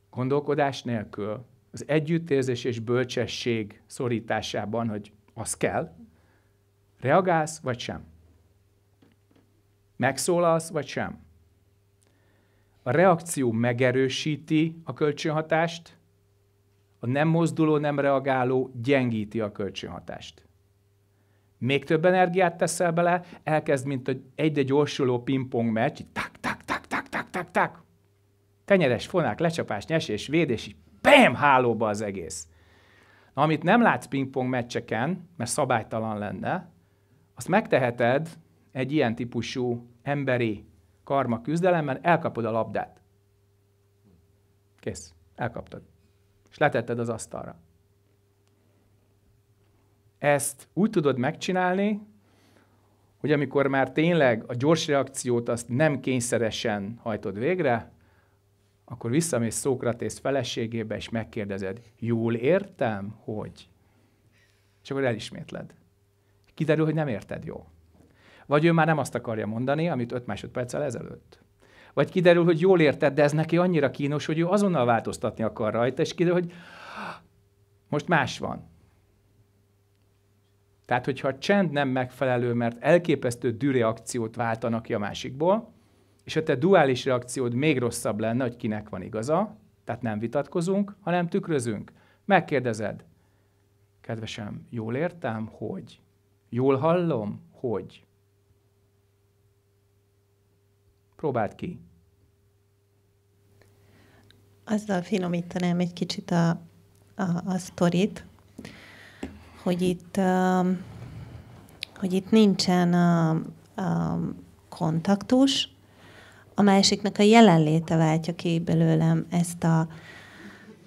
S1: gondolkodás nélkül, az együttérzés és bölcsesség szorításában, hogy az kell, reagálsz vagy sem. Megszólalsz vagy sem. A reakció megerősíti a kölcsönhatást, a nem mozduló, nem reagáló gyengíti a kölcsönhatást. Még több energiát teszel bele, elkezd, mint egy-egy gyorsuló pingpong meccs, tak, tak, tak, tak, tak, tak, tak. Tenyeres, fonák, lecsapás, nyesés, védés, bam, hálóba az egész. Na, amit nem látsz pingpong meccseken, mert szabálytalan lenne, azt megteheted egy ilyen típusú emberi karma küzdelemben, elkapod a labdát. Kész, elkaptad. És letetted az asztalra. Ezt úgy tudod megcsinálni, hogy amikor már tényleg a gyors reakciót azt nem kényszeresen hajtod végre, akkor visszamész Szókratész feleségébe, és megkérdezed, jól értem, hogy? És akkor elismétled. Kiderül, hogy nem érted jó. Vagy ő már nem azt akarja mondani, amit 5 másodperccel ezelőtt. Vagy kiderül, hogy jól érted, de ez neki annyira kínos, hogy ő azonnal változtatni akar rajta, és kiderül, hogy most más van. Tehát, hogyha a csend nem megfelelő, mert elképesztő dűreakciót váltanak ki a másikból, és a te duális reakciód még rosszabb lenne, hogy kinek van igaza, tehát nem vitatkozunk, hanem tükrözünk. Megkérdezed, kedvesem, jól értem, hogy? Jól hallom, hogy? Próbáld ki.
S2: Azzal finomítanám egy kicsit a, a, a sztorit, hogy itt, um, hogy itt nincsen a, um, a um, kontaktus, a másiknak a jelenléte váltja ki belőlem ezt a...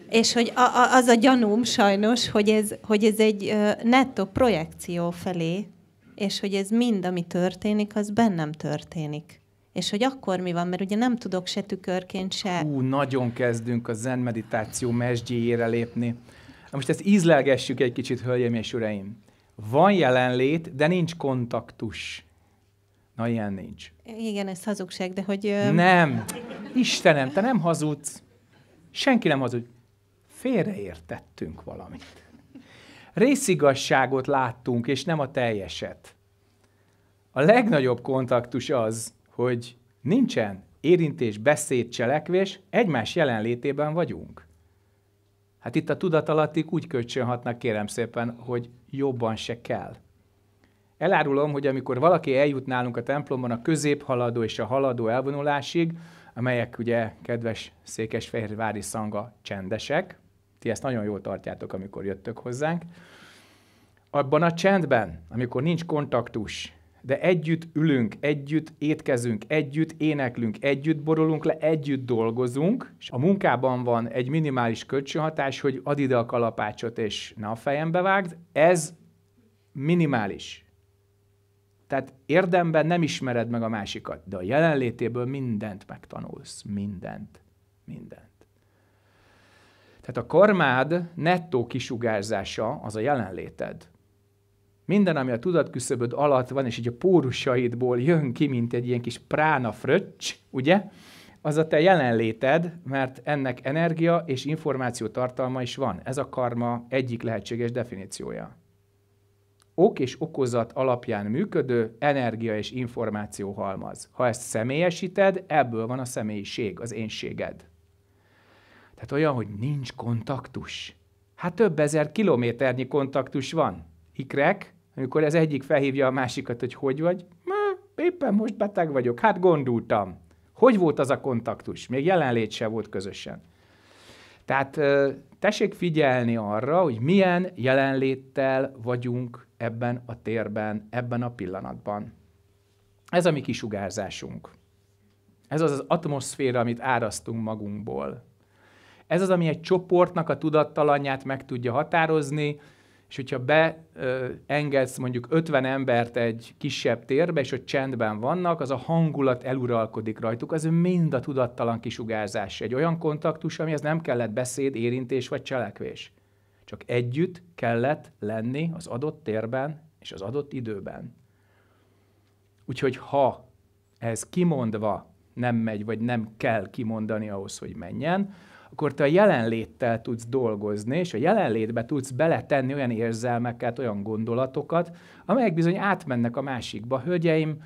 S2: És hogy a, a, az a gyanúm sajnos, hogy ez, hogy ez egy nettó projekció felé, és hogy ez mind, ami történik, az bennem
S1: történik. És hogy akkor
S2: mi van, mert ugye nem tudok se tükörként,
S1: se... Hú, nagyon kezdünk a zen meditáció mesdjéjére lépni. Most ezt ízlelgessük egy kicsit, hölgyeim és uraim. Van jelenlét, de nincs kontaktus. Na, ilyen nincs.
S2: Igen, ez hazugság, de hogy... Ö... Nem!
S1: Istenem, te nem hazudsz. Senki nem hazud. Félreértettünk valamit. Részigasságot láttunk, és nem a teljeset. A legnagyobb kontaktus az, hogy nincsen érintés, beszéd, cselekvés, egymás jelenlétében vagyunk. Hát itt a tudatalattik úgy kölcsönhatnak, kérem szépen, hogy jobban se kell. Elárulom, hogy amikor valaki eljut nálunk a templomban a középhaladó és a haladó elvonulásig, amelyek ugye kedves székesfehérvári szanga csendesek, ti ezt nagyon jól tartjátok, amikor jöttök hozzánk, abban a csendben, amikor nincs kontaktus, de együtt ülünk, együtt étkezünk, együtt éneklünk, együtt borolunk le, együtt dolgozunk, és a munkában van egy minimális kölcsönhatás, hogy add ide a kalapácsot, és ne a fejembe vágd, ez minimális. Tehát érdemben nem ismered meg a másikat, de a jelenlétéből mindent megtanulsz. Mindent. Mindent. Tehát a karmád nettó kisugárzása az a jelenléted. Minden, ami a tudatküszöböd alatt van, és így a pórusaidból jön ki, mint egy ilyen kis prána fröccs, ugye? Az a te jelenléted, mert ennek energia és információ tartalma is van. Ez a karma egyik lehetséges definíciója ok és okozat alapján működő energia és információ halmaz. Ha ezt személyesíted, ebből van a személyiség, az énséged. Tehát olyan, hogy nincs kontaktus. Hát több ezer kilométernyi kontaktus van. Ikrek, amikor az egyik felhívja a másikat, hogy hogy vagy, éppen most beteg vagyok, hát gondoltam. Hogy volt az a kontaktus? Még jelenlét se volt közösen. Tehát tessék figyelni arra, hogy milyen jelenléttel vagyunk ebben a térben, ebben a pillanatban. Ez a mi kisugárzásunk. Ez az az atmoszféra, amit árasztunk magunkból. Ez az, ami egy csoportnak a tudattalanyát meg tudja határozni, és hogyha beengedsz mondjuk 50 embert egy kisebb térbe, és ott csendben vannak, az a hangulat eluralkodik rajtuk, az mind a tudattalan kisugárzás. Egy olyan kontaktus, az nem kellett beszéd, érintés vagy cselekvés. Csak együtt kellett lenni az adott térben és az adott időben. Úgyhogy ha ez kimondva nem megy, vagy nem kell kimondani ahhoz, hogy menjen, akkor te a jelenléttel tudsz dolgozni, és a jelenlétbe tudsz beletenni olyan érzelmeket, olyan gondolatokat, amelyek bizony átmennek a másikba. Hölgyeim,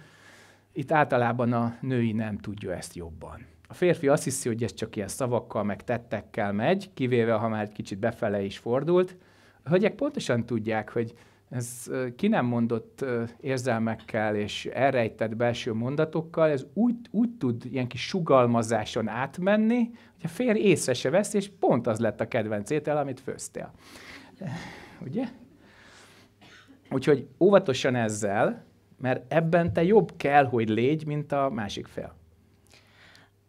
S1: itt általában a női nem tudja ezt jobban. A férfi azt hiszi, hogy ez csak ilyen szavakkal, meg tettekkel megy, kivéve, ha már egy kicsit befele is fordult. A hölgyek pontosan tudják, hogy ez ki nem mondott érzelmekkel és elrejtett belső mondatokkal, ez úgy, úgy tud ilyen kis sugalmazáson átmenni, hogy a férj észre se vesz, és pont az lett a kedvenc étel, amit főztél. Ugye? Úgyhogy óvatosan ezzel, mert ebben te jobb kell, hogy légy, mint a másik fél.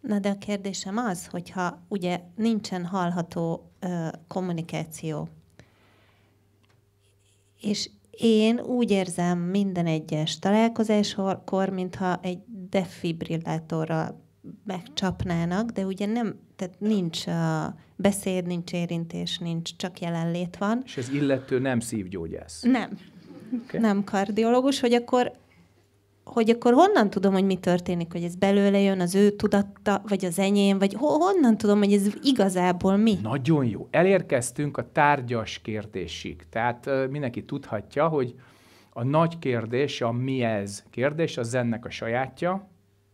S2: Na de a kérdésem az, hogyha ugye nincsen hallható ö, kommunikáció és én úgy érzem minden egyes találkozáskor, mintha egy defibrillátorra megcsapnának, de ugye nem, tehát nincs a beszéd, nincs érintés, nincs, csak jelenlét van.
S1: És az illető nem szívgyógyász?
S2: Nem. Okay. Nem kardiológus, hogy akkor hogy akkor honnan tudom, hogy mi történik, hogy ez belőle jön, az ő tudatta, vagy az enyém, vagy honnan tudom, hogy ez
S1: igazából mi? Nagyon jó. Elérkeztünk a tárgyas kérdésig. Tehát mindenki tudhatja, hogy a nagy kérdés, a mi ez kérdés, az ennek a sajátja.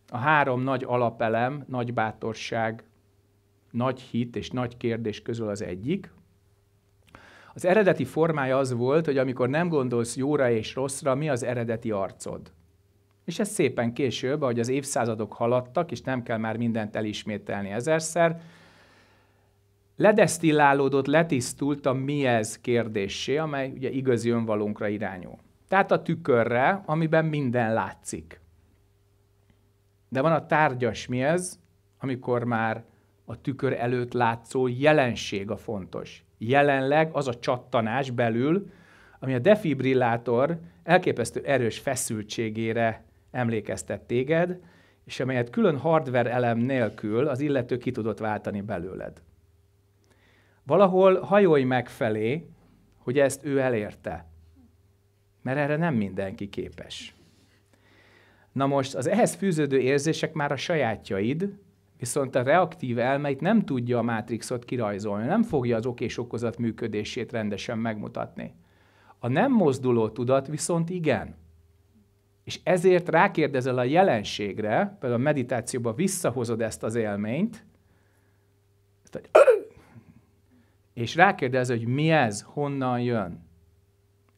S1: A három nagy alapelem, nagy bátorság, nagy hit és nagy kérdés közül az egyik. Az eredeti formája az volt, hogy amikor nem gondolsz jóra és rosszra, mi az eredeti arcod? És ez szépen később, ahogy az évszázadok haladtak, és nem kell már mindent elismételni ezerszer, ledesztillálódott, letisztult a mi ez kérdésé, amely ugye igazi önvalónkra irányul. Tehát a tükörre, amiben minden látszik. De van a tárgyas mi ez, amikor már a tükör előtt látszó jelenség a fontos. Jelenleg az a csattanás belül, ami a defibrillátor elképesztő erős feszültségére emlékeztet téged, és amelyet külön hardware elem nélkül az illető ki tudott váltani belőled. Valahol hajolj meg felé, hogy ezt ő elérte. Mert erre nem mindenki képes. Na most az ehhez fűződő érzések már a sajátjaid, viszont a reaktív elme itt nem tudja a mátrixot kirajzolni, nem fogja az okés okozat működését rendesen megmutatni. A nem mozduló tudat viszont igen. És ezért rákérdezel a jelenségre, például a meditációba visszahozod ezt az élményt, ezt egy, és rákérdez, hogy mi ez, honnan jön.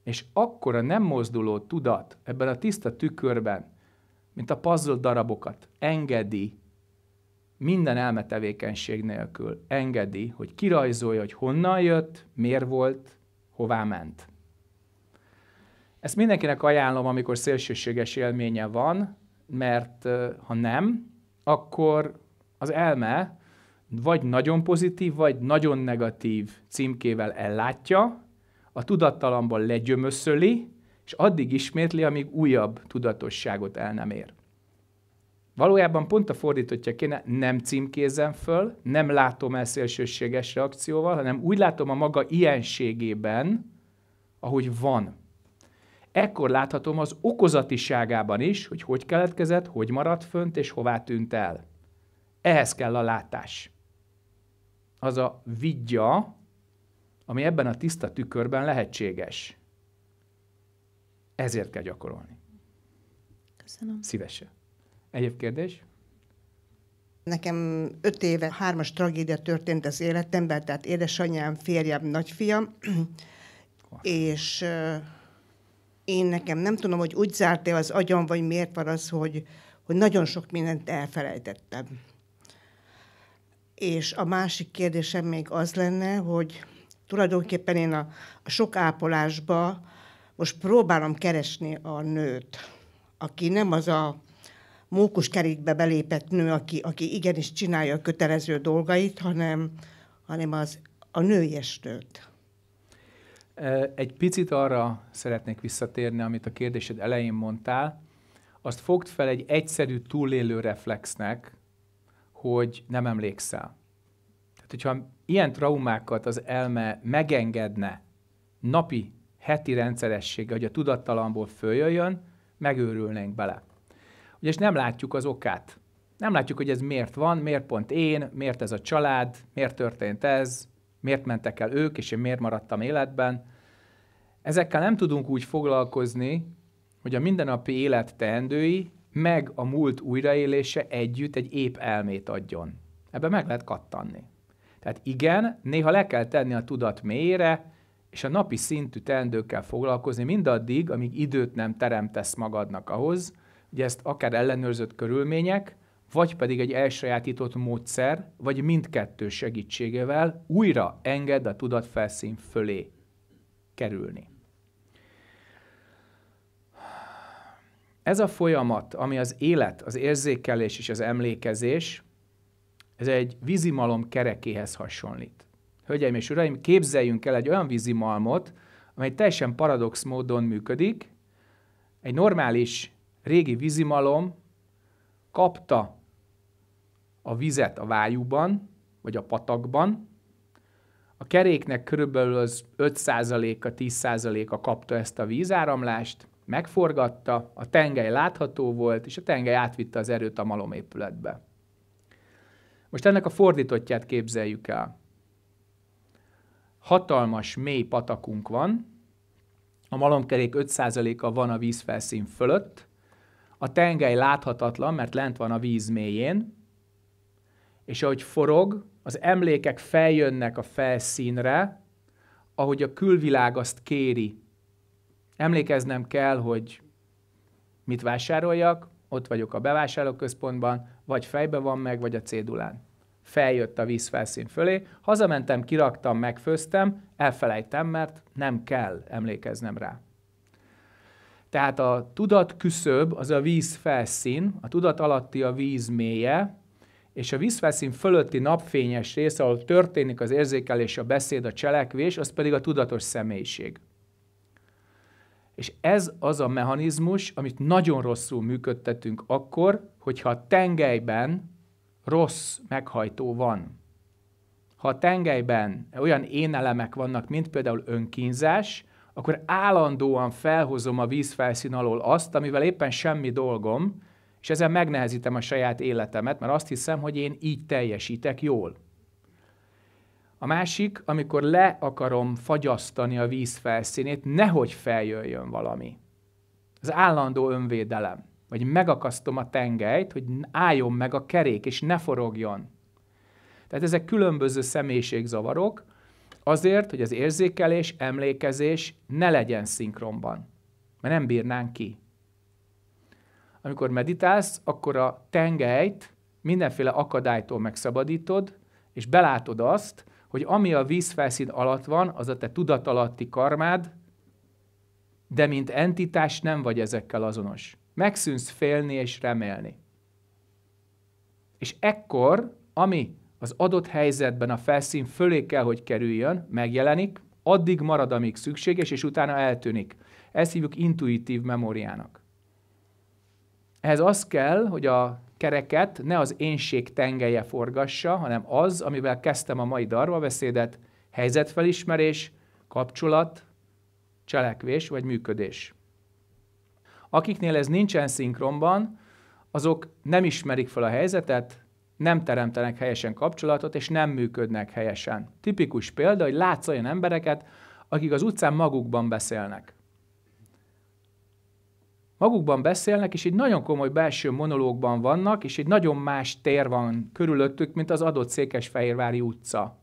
S1: És akkor a nem mozduló tudat ebben a tiszta tükörben, mint a puzzle darabokat, engedi minden elmetevékenység nélkül, engedi, hogy kirajzolja, hogy honnan jött, miért volt, hová ment. Ezt mindenkinek ajánlom, amikor szélsőséges élménye van, mert ha nem, akkor az elme vagy nagyon pozitív, vagy nagyon negatív címkével ellátja, a tudattalamban legyömöszöli, és addig ismétli, amíg újabb tudatosságot el nem ér. Valójában pont a fordítottja kéne, nem címkézem föl, nem látom el szélsőséges reakcióval, hanem úgy látom a maga ilyenségében, ahogy van. Ekkor láthatom az okozatiságában is, hogy hogy keletkezett, hogy maradt fönt és hová tűnt el. Ehhez kell a látás. Az a vidja, ami ebben a tiszta tükörben lehetséges. Ezért kell gyakorolni. Köszönöm. Szívesen. Egyéb kérdés?
S2: Nekem öt éve hármas tragédia történt az életemben, tehát édesanyám, férjem, nagyfiam, és én nekem nem tudom, hogy úgy zárt-e az agyam, vagy miért van az, hogy, hogy nagyon sok mindent elfelejtettem. És a másik kérdésem még az lenne, hogy tulajdonképpen én a, a sok ápolásba most próbálom keresni a nőt, aki nem az a mókuskerékbe belépett nő, aki, aki igenis csinálja a kötelező dolgait, hanem, hanem az, a nőjes nőt.
S1: Egy picit arra szeretnék visszatérni, amit a kérdésed elején mondtál. Azt fogd fel egy egyszerű túlélő reflexnek, hogy nem emlékszel. Tehát, hogyha ilyen traumákat az elme megengedne napi, heti rendszeressége, hogy a tudattalamból följöjjön, megőrülnénk bele. Ugye, és nem látjuk az okát. Nem látjuk, hogy ez miért van, miért pont én, miért ez a család, miért történt ez, miért mentek el ők, és én miért maradtam életben. Ezekkel nem tudunk úgy foglalkozni, hogy a mindennapi élet teendői meg a múlt újraélése együtt egy ép elmét adjon. Ebben meg lehet kattanni. Tehát igen, néha le kell tenni a tudat mélyére, és a napi szintű teendőkkel foglalkozni mindaddig, amíg időt nem teremtesz magadnak ahhoz, hogy ezt akár ellenőrzött körülmények, vagy pedig egy elsajátított módszer, vagy mindkettő segítségével újra enged a tudat felszín fölé kerülni. Ez a folyamat, ami az élet, az érzékelés és az emlékezés, ez egy vízimalom kerekéhez hasonlít. Hölgyeim és uraim, képzeljünk el egy olyan vízimalmot, amely teljesen paradox módon működik. Egy normális régi vízimalom kapta a vizet a vájúban, vagy a patakban, a keréknek körülbelül az 5%-a, 10%-a kapta ezt a vízáramlást, megforgatta, a tengely látható volt, és a tengely átvitte az erőt a malomépületbe. Most ennek a fordítottját képzeljük el. Hatalmas, mély patakunk van, a malomkerék 5%-a van a vízfelszín fölött, a tengely láthatatlan, mert lent van a víz mélyén, és ahogy forog, az emlékek feljönnek a felszínre, ahogy a külvilág azt kéri. Emlékeznem kell, hogy mit vásároljak, ott vagyok a bevásárlóközpontban, vagy fejbe van meg, vagy a cédulán. Feljött a víz felszín fölé, hazamentem, kiraktam, megfőztem, elfelejtem, mert nem kell emlékeznem rá. Tehát a tudat küszöb az a víz felszín, a tudat alatti a víz mélye, és a vízfelszín fölötti napfényes rész, ahol történik az érzékelés, a beszéd, a cselekvés, az pedig a tudatos személyiség. És ez az a mechanizmus, amit nagyon rosszul működtetünk akkor, hogyha a tengelyben rossz meghajtó van. Ha a tengelyben olyan énelemek vannak, mint például önkínzás, akkor állandóan felhozom a vízfelszín alól azt, amivel éppen semmi dolgom, és ezzel megnehezítem a saját életemet, mert azt hiszem, hogy én így teljesítek jól. A másik, amikor le akarom fagyasztani a vízfelszínét, nehogy feljöjjön valami. Az állandó önvédelem. Vagy megakasztom a tengelyt, hogy álljon meg a kerék, és ne forogjon. Tehát ezek különböző személyiségzavarok, Azért, hogy az érzékelés, emlékezés ne legyen szinkronban, mert nem bírnánk ki. Amikor meditálsz, akkor a tengelyt mindenféle akadálytól megszabadítod, és belátod azt, hogy ami a vízfelszín alatt van, az a te tudatalatti karmád, de mint entitás nem vagy ezekkel azonos. Megszűnsz félni és remélni. És ekkor, ami az adott helyzetben a felszín fölé kell, hogy kerüljön, megjelenik, addig marad, amíg szükséges, és utána eltűnik. Ezt hívjuk intuitív memóriának. Ehhez az kell, hogy a kereket ne az énség tengelye forgassa, hanem az, amivel kezdtem a mai darvabeszédet, helyzetfelismerés, kapcsolat, cselekvés vagy működés. Akiknél ez nincsen szinkronban, azok nem ismerik fel a helyzetet, nem teremtenek helyesen kapcsolatot, és nem működnek helyesen. Tipikus példa, hogy látsz olyan embereket, akik az utcán magukban beszélnek. Magukban beszélnek, és egy nagyon komoly belső monológban vannak, és egy nagyon más tér van körülöttük, mint az adott Székesfehérvári utca.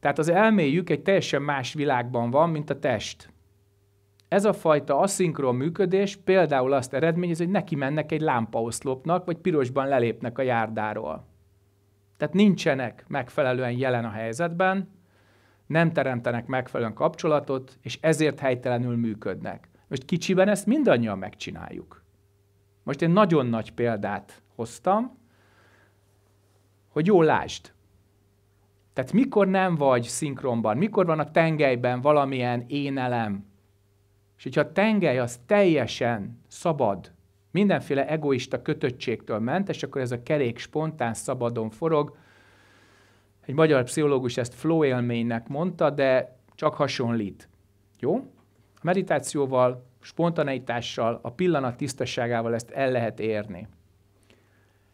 S1: Tehát az elméjük egy teljesen más világban van, mint a test. Ez a fajta aszinkron működés például azt eredményez, hogy neki mennek egy lámpaoszlopnak, vagy pirosban lelépnek a járdáról. Tehát nincsenek megfelelően jelen a helyzetben, nem teremtenek megfelelően kapcsolatot, és ezért helytelenül működnek. Most kicsiben ezt mindannyian megcsináljuk. Most én nagyon nagy példát hoztam, hogy jól lásd. Tehát mikor nem vagy szinkronban, mikor van a tengelyben valamilyen énelem, és hogyha a tengely az teljesen szabad, mindenféle egoista kötöttségtől mentes, akkor ez a kerék spontán szabadon forog. Egy magyar pszichológus ezt flow élménynek mondta, de csak hasonlít. Jó? A meditációval, spontaneitással, a pillanat tisztaságával ezt el lehet érni.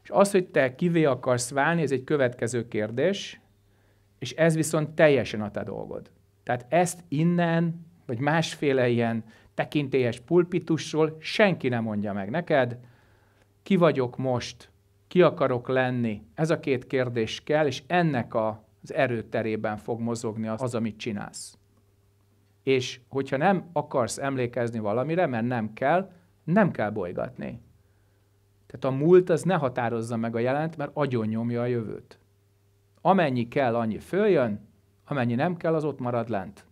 S1: És az, hogy te kivé akarsz válni, ez egy következő kérdés, és ez viszont teljesen a te dolgod. Tehát ezt innen vagy másféle ilyen tekintélyes pulpitussal senki nem mondja meg neked, ki vagyok most, ki akarok lenni, ez a két kérdés kell, és ennek az erőterében fog mozogni az, az, amit csinálsz. És hogyha nem akarsz emlékezni valamire, mert nem kell, nem kell bolygatni. Tehát a múlt az ne határozza meg a jelent, mert agyon nyomja a jövőt. Amennyi kell, annyi följön, amennyi nem kell, az ott marad lent.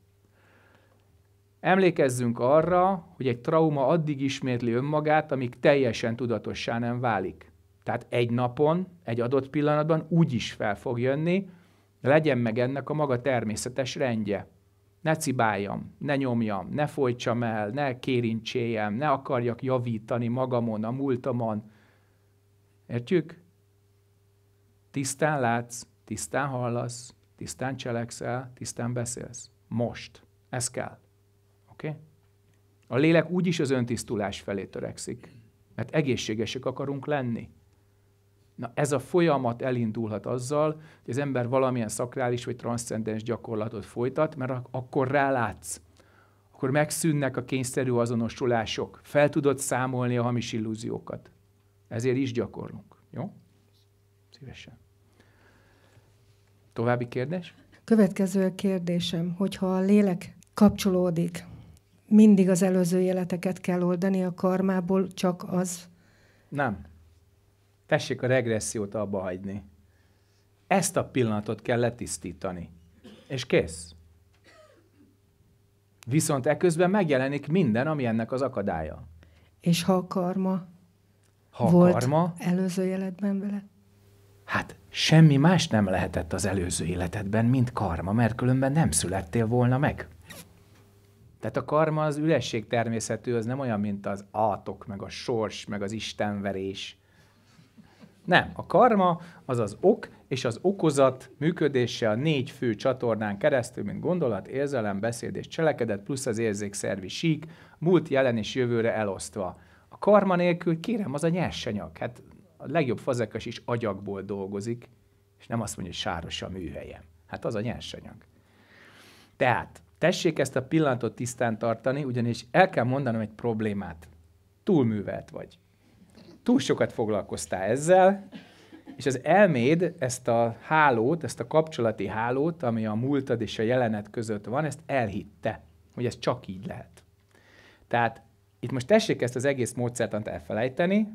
S1: Emlékezzünk arra, hogy egy trauma addig ismétli önmagát, amíg teljesen tudatossá nem válik. Tehát egy napon, egy adott pillanatban úgy is fel fog jönni, legyen meg ennek a maga természetes rendje. Ne cibáljam, ne nyomjam, ne folytsam el, ne kérincséjem, ne akarjak javítani magamon, a múltamon. Értjük? Tisztán látsz, tisztán hallasz, tisztán cselekszel, tisztán beszélsz. Most. Ez kell. Oké? Okay? A lélek úgyis az öntisztulás felé törekszik, mert egészségesek akarunk lenni. Na ez a folyamat elindulhat azzal, hogy az ember valamilyen szakrális vagy transzcendens gyakorlatot folytat, mert akkor rálátsz. Akkor megszűnnek a kényszerű azonosulások. Fel tudod számolni a hamis illúziókat. Ezért is gyakorlunk. Jó? Szívesen. További kérdés?
S3: Következő kérdésem, hogyha a lélek kapcsolódik mindig az előző életeket kell oldani a karmából, csak az?
S1: Nem. Tessék a regressziót abba hagyni. Ezt a pillanatot kell letisztítani. És kész. Viszont eközben megjelenik minden, ami ennek az akadálya. És ha a karma ha volt karma,
S4: előző életben vele?
S1: Hát semmi más nem lehetett az előző életedben, mint karma, mert különben nem születtél volna meg. Tehát a karma az üresség természetű, az nem olyan, mint az átok, meg a sors, meg az istenverés. Nem, a karma az az ok és az okozat működése a négy fő csatornán keresztül, mint gondolat, érzelem, beszéd és cselekedet, plusz az érzékszervi sík, múlt, jelen és jövőre elosztva. A karma nélkül, kérem, az a nyersanyag. Hát a legjobb fazekas is agyagból dolgozik, és nem azt mondja, hogy sáros a műhelyem. Hát az a nyersanyag. Tehát Tessék ezt a pillanatot tisztán tartani, ugyanis el kell mondanom egy problémát. Túlművelt vagy. Túl sokat foglalkoztál ezzel, és az elméd ezt a hálót, ezt a kapcsolati hálót, ami a múltad és a jelenet között van, ezt elhitte, hogy ez csak így lehet. Tehát itt most tessék ezt az egész módszertant elfelejteni,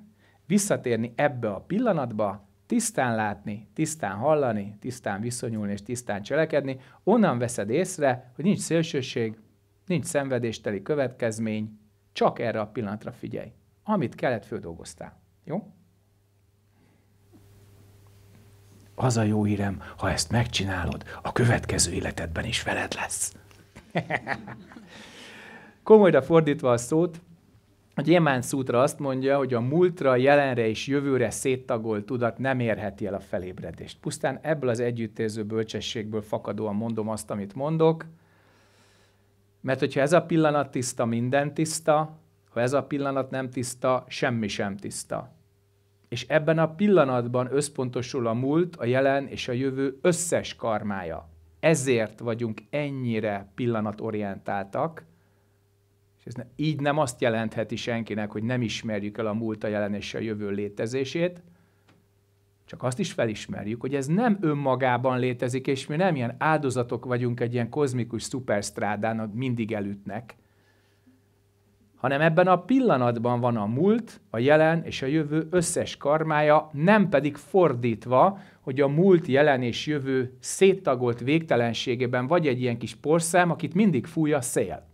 S1: visszatérni ebbe a pillanatba, tisztán látni, tisztán hallani, tisztán viszonyulni és tisztán cselekedni, onnan veszed észre, hogy nincs szélsőség, nincs szenvedésteli következmény, csak erre a pillanatra figyelj. Amit kellett, földolgoztál. Jó? Az a jó hírem, ha ezt megcsinálod, a következő életedben is veled lesz. Komolyra fordítva a szót, a Gyémán Szútra azt mondja, hogy a múltra, jelenre és jövőre széttagolt tudat nem érheti el a felébredést. Pusztán ebből az együttérző bölcsességből fakadóan mondom azt, amit mondok, mert hogyha ez a pillanat tiszta, minden tiszta, ha ez a pillanat nem tiszta, semmi sem tiszta. És ebben a pillanatban összpontosul a múlt, a jelen és a jövő összes karmája. Ezért vagyunk ennyire pillanatorientáltak, és ez ne, így nem azt jelentheti senkinek, hogy nem ismerjük el a múlt, a jelen és a jövő létezését, csak azt is felismerjük, hogy ez nem önmagában létezik, és mi nem ilyen áldozatok vagyunk egy ilyen kozmikus szuperstrádán, hogy mindig elütnek, hanem ebben a pillanatban van a múlt, a jelen és a jövő összes karmája, nem pedig fordítva, hogy a múlt, jelen és jövő széttagolt végtelenségében vagy egy ilyen kis porszám, akit mindig fúj a szél.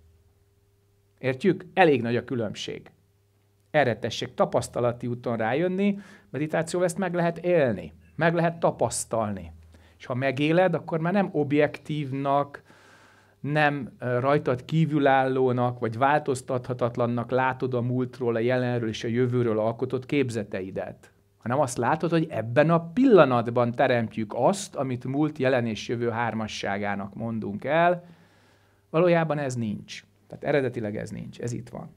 S1: Értjük? Elég nagy a különbség. Erre tessék tapasztalati úton rájönni, meditációval ezt meg lehet élni, meg lehet tapasztalni. És ha megéled, akkor már nem objektívnak, nem rajtad kívülállónak, vagy változtathatatlannak látod a múltról, a jelenről és a jövőről alkotott képzeteidet, hanem azt látod, hogy ebben a pillanatban teremtjük azt, amit múlt, jelen és jövő hármasságának mondunk el, valójában ez nincs. Tehát eredetileg ez nincs, ez itt van.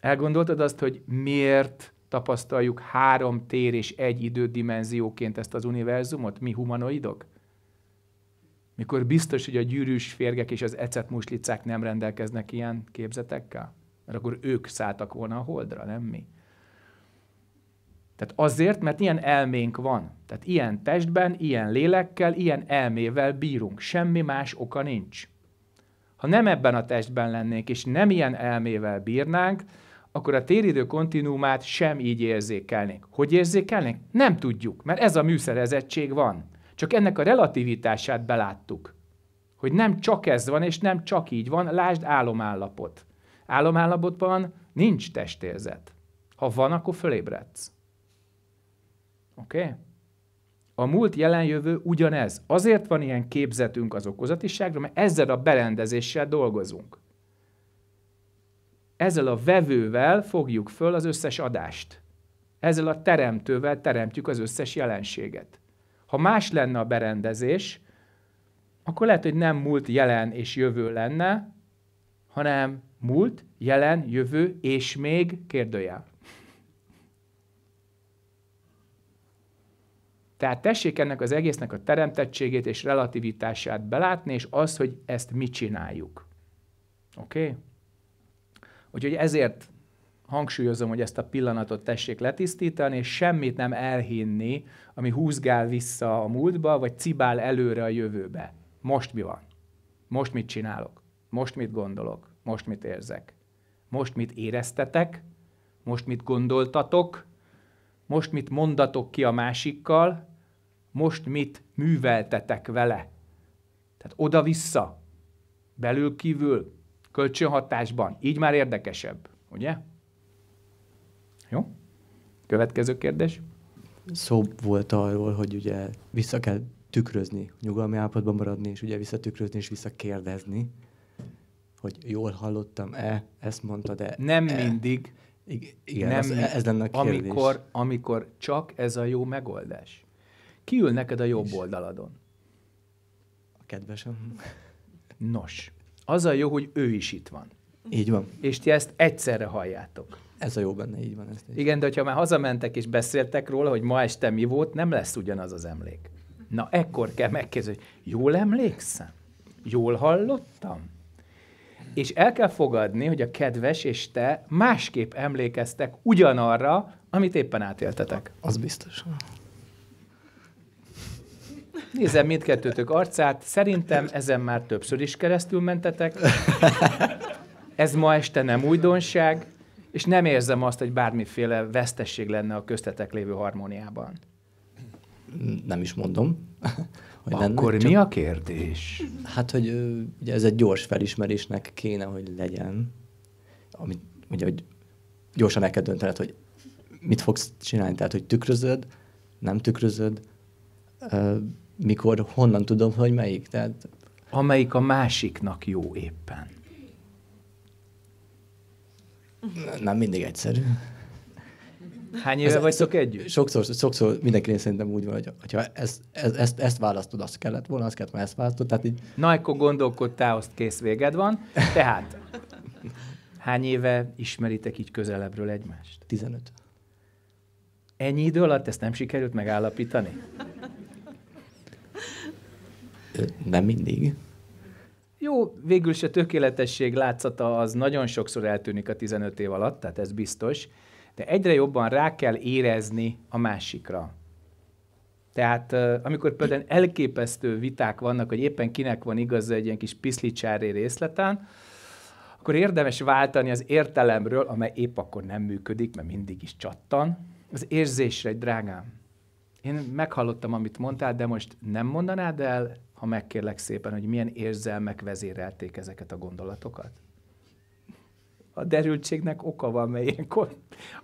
S1: Elgondoltad azt, hogy miért tapasztaljuk három tér és egy idődimenzióként ezt az univerzumot, mi humanoidok? Mikor biztos, hogy a gyűrűs férgek és az ecetmuslicák nem rendelkeznek ilyen képzetekkel? Mert akkor ők szálltak volna a holdra, nem mi. Tehát azért, mert ilyen elménk van. Tehát ilyen testben, ilyen lélekkel, ilyen elmével bírunk. Semmi más oka nincs. Ha nem ebben a testben lennénk, és nem ilyen elmével bírnánk, akkor a téridő kontinuumát sem így érzékelnénk. Hogy érzékelnénk? Nem tudjuk, mert ez a műszerezettség van. Csak ennek a relativitását beláttuk. Hogy nem csak ez van, és nem csak így van, lásd álomállapot. Álomállapotban nincs testérzet. Ha van, akkor fölébredsz. Oké? Okay? A múlt jelenjövő ugyanez. Azért van ilyen képzetünk az okozatiságra, mert ezzel a berendezéssel dolgozunk. Ezzel a vevővel fogjuk föl az összes adást. Ezzel a teremtővel teremtjük az összes jelenséget. Ha más lenne a berendezés, akkor lehet, hogy nem múlt, jelen és jövő lenne, hanem múlt, jelen, jövő és még kérdőjel. Tehát tessék ennek az egésznek a teremtettségét és relativitását belátni, és az, hogy ezt mi csináljuk. Oké? Okay? Úgyhogy ezért hangsúlyozom, hogy ezt a pillanatot tessék letisztítani, és semmit nem elhinni, ami húzgál vissza a múltba, vagy cibál előre a jövőbe. Most mi van? Most mit csinálok? Most mit gondolok? Most mit érzek? Most mit éreztetek? Most mit gondoltatok? most mit mondatok ki a másikkal, most mit műveltetek vele. Tehát oda-vissza, belül-kívül, kölcsönhatásban. Így már érdekesebb, ugye? Jó? Következő kérdés. Szó
S4: volt arról, hogy ugye vissza kell tükrözni, nyugalmi állapotban maradni, és ugye visszatükrözni, és visszakérdezni, hogy jól hallottam-e, ezt mondtad-e.
S1: Nem e? mindig. Igen, nem, ez, e, ez lenne a kérdés. Amikor, amikor csak ez a jó megoldás. Ki ül neked a jobb És oldaladon? A kedvesem. Nos, az a jó, hogy ő is itt van. Így van. És ti ezt egyszerre halljátok.
S4: Ez a jó benne, így van. ez. így.
S1: Igen, de hogyha már hazamentek és beszéltek róla, hogy ma este mi volt, nem lesz ugyanaz az emlék. Na, ekkor kell megkérdezni, hogy jól emlékszem? Jól hallottam? És el kell fogadni, hogy a kedves és te másképp emlékeztek ugyanarra, amit éppen átéltetek.
S4: Az biztos.
S1: Nézem mindkettőtök arcát, szerintem ezen már többször is keresztül mentetek. Ez ma este nem újdonság, és nem érzem azt, hogy bármiféle vesztesség lenne a köztetek lévő harmóniában.
S4: Nem is mondom. Hogy Akkor lenne, mi csak... a kérdés? Hát, hogy ugye ez egy gyors felismerésnek kéne, hogy legyen, amit ugye, hogy gyorsan el kell döntened, hogy mit fogsz csinálni, tehát, hogy tükrözöd, nem tükrözöd, mikor, honnan tudom, hogy melyik, tehát... Amelyik a másiknak jó éppen. Nem mindig egyszerű.
S1: Hány éve vagy vagytok
S4: együtt? Sokszor, sokszor mindenki szerintem úgy van, hogy ha ezt, ez, ezt, ezt választod, azt kellett volna, azt kellett, mert ezt választod. Tehát így...
S1: Na, akkor gondolkodtál, azt kész véged van. Tehát, hány éve ismeritek így közelebbről egymást? 15. Ennyi idő alatt ezt nem sikerült megállapítani?
S4: Nem mindig.
S1: Jó, végül a tökéletesség látszata az nagyon sokszor eltűnik a 15 év alatt, tehát ez biztos de egyre jobban rá kell érezni a másikra. Tehát amikor például elképesztő viták vannak, hogy éppen kinek van igaza egy ilyen kis piszlicsári részleten, akkor érdemes váltani az értelemről, amely épp akkor nem működik, mert mindig is csattan, az érzésre, egy drágám. Én meghallottam, amit mondtál, de most nem mondanád el, ha megkérlek szépen, hogy milyen érzelmek vezérelték ezeket a gondolatokat? a derültségnek oka van, mert ilyenkor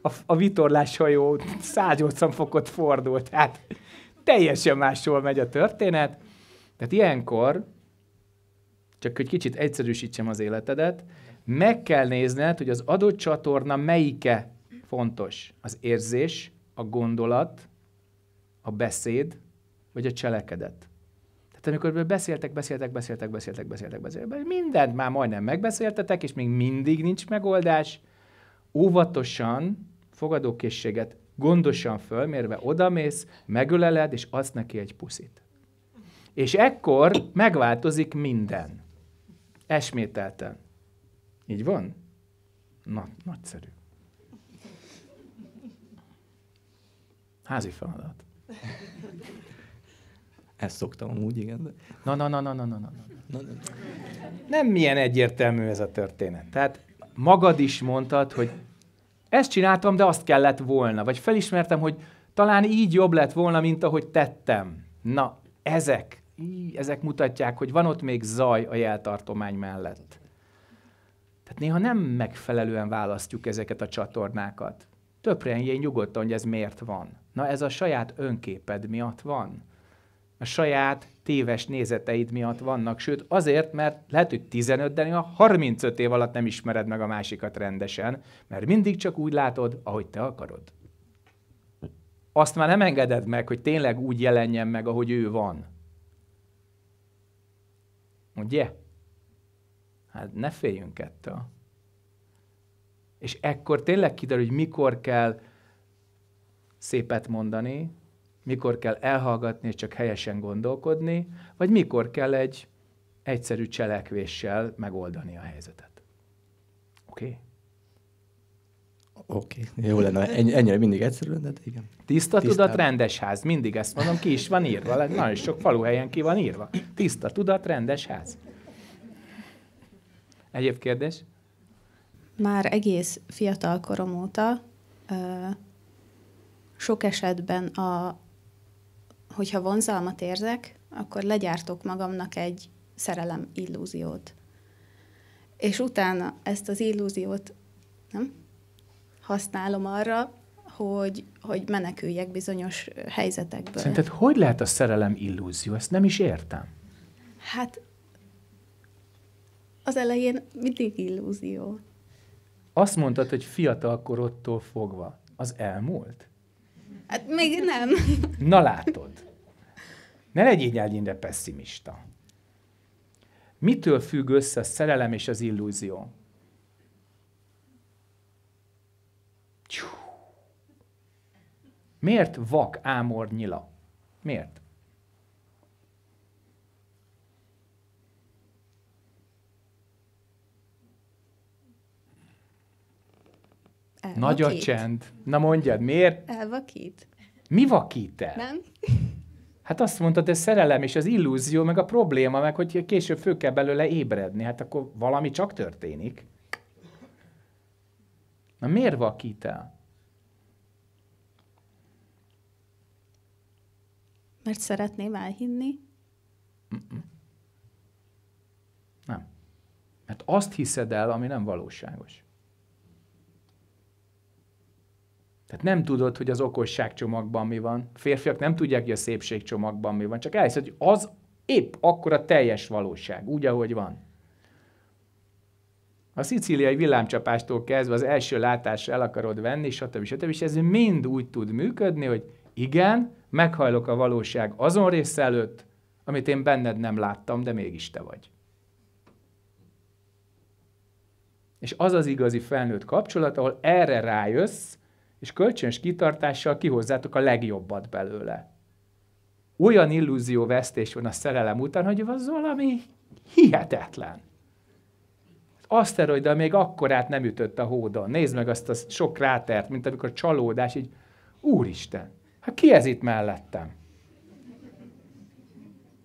S1: a, a vitorlás hajó 180 fokot fordult, tehát teljesen máshol megy a történet. Tehát ilyenkor, csak hogy kicsit egyszerűsítsem az életedet, meg kell nézned, hogy az adott csatorna melyike fontos. Az érzés, a gondolat, a beszéd, vagy a cselekedet. Tehát amikor beszéltek, beszéltek, beszéltek, beszéltek, beszéltek, beszéltek, mindent már majdnem megbeszéltetek, és még mindig nincs megoldás, óvatosan fogadókészséget gondosan fölmérve odamész, megöleled, és adsz neki egy puszit. És ekkor megváltozik minden. Esmételten. Így van? Na, nagyszerű. Házi feladat.
S4: Ezt szoktam amúgy, igen. De... Na, na, na, na, na, na, na. na, na.
S1: Nem milyen egyértelmű ez a történet. Tehát magad is mondtad, hogy ezt csináltam, de azt kellett volna. Vagy felismertem, hogy talán így jobb lett volna, mint ahogy tettem. Na, ezek, í, ezek mutatják, hogy van ott még zaj a jeltartomány mellett. Tehát néha nem megfelelően választjuk ezeket a csatornákat. Töprengjen nyugodtan, hogy ez miért van. Na ez a saját önképed miatt van a saját téves nézeteid miatt vannak, sőt azért, mert lehet, hogy 15, de néha 35 év alatt nem ismered meg a másikat rendesen, mert mindig csak úgy látod, ahogy te akarod. Azt már nem engeded meg, hogy tényleg úgy jelenjen meg, ahogy ő van. Ugye? Hát ne féljünk ettől. És ekkor tényleg kiderül, hogy mikor kell szépet mondani, mikor kell elhallgatni és csak helyesen gondolkodni, vagy mikor kell egy egyszerű cselekvéssel megoldani a helyzetet. Oké? Okay?
S4: Oké, okay. jó lenne. Ennyi, ennyire mindig egyszerű lenne, de igen.
S1: Tiszta, tudat, rendes ház. Mindig ezt mondom, ki is van írva. Nagyon sok faluhelyen ki van írva. Tiszta tudat, rendes ház. Egyéb kérdés?
S2: Már egész fiatal korom óta ö, sok esetben a hogyha vonzalmat érzek, akkor legyártok magamnak egy szerelem illúziót. És utána ezt az illúziót nem, használom arra, hogy, hogy meneküljek bizonyos helyzetekből. Szerinted
S1: hogy lehet a szerelem illúzió? Ezt nem is értem.
S2: Hát
S3: az elején mindig illúzió.
S1: Azt mondtad, hogy fiatal korodtól fogva. Az elmúlt?
S3: Hát még nem. Na látod.
S1: Ne legyél ennyire pessimista. Mitől függ össze a szerelem és az illúzió? Miért vak ámor nyila? Miért?
S2: Elvakít. Nagy a csend.
S1: Na mondjad, miért?
S2: Elvakít.
S1: Mi vakít el? Nem? Hát azt mondta, ez szerelem és az illúzió, meg a probléma, meg hogy később föl kell belőle ébredni, hát akkor valami csak történik. Na miért vakít el?
S3: Mert szeretném elhinni? Mm-mm.
S1: Nem. Mert azt hiszed el, ami nem valóságos. Tehát nem tudod, hogy az okosság csomagban mi van. A férfiak nem tudják, hogy a szépség csomagban mi van. Csak elhisz, hogy az épp a teljes valóság, úgy, ahogy van. A szicíliai villámcsapástól kezdve az első látásra el akarod venni, stb. stb. És ez mind úgy tud működni, hogy igen, meghajlok a valóság azon része előtt, amit én benned nem láttam, de mégis te vagy. És az az igazi felnőtt kapcsolat, ahol erre rájössz, és kölcsönös kitartással kihozzátok a legjobbat belőle. Olyan illúzióvesztés van a szerelem után, hogy az valami hihetetlen. Az aszteroida még akkorát nem ütött a hódon. Nézd meg azt a sok krátert, mint amikor csalódás, így, úristen, hát ki ez itt mellettem?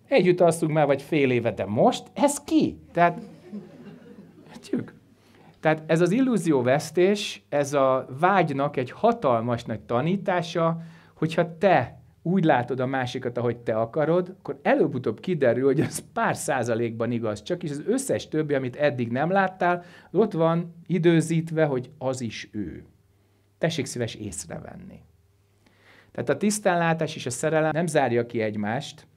S1: Együtt alszunk már vagy fél éve, de most? Ez ki? Tehát tehát ez az illúzióvesztés, ez a vágynak egy hatalmas nagy tanítása, hogyha te úgy látod a másikat, ahogy te akarod, akkor előbb-utóbb kiderül, hogy az pár százalékban igaz, csak is az összes többi, amit eddig nem láttál, az ott van időzítve, hogy az is ő. Tessék szíves észrevenni. Tehát a tisztánlátás és a szerelem nem zárja ki egymást,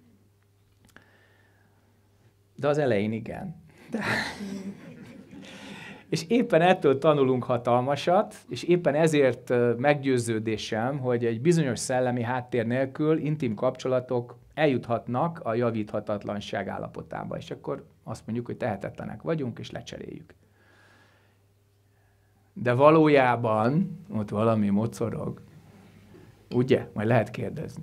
S1: de az elején igen. De... És éppen ettől tanulunk hatalmasat, és éppen ezért meggyőződésem, hogy egy bizonyos szellemi háttér nélkül intim kapcsolatok eljuthatnak a javíthatatlanság állapotába, és akkor azt mondjuk, hogy tehetetlenek vagyunk, és lecseréljük. De valójában ott valami mocorog, ugye? Majd lehet kérdezni.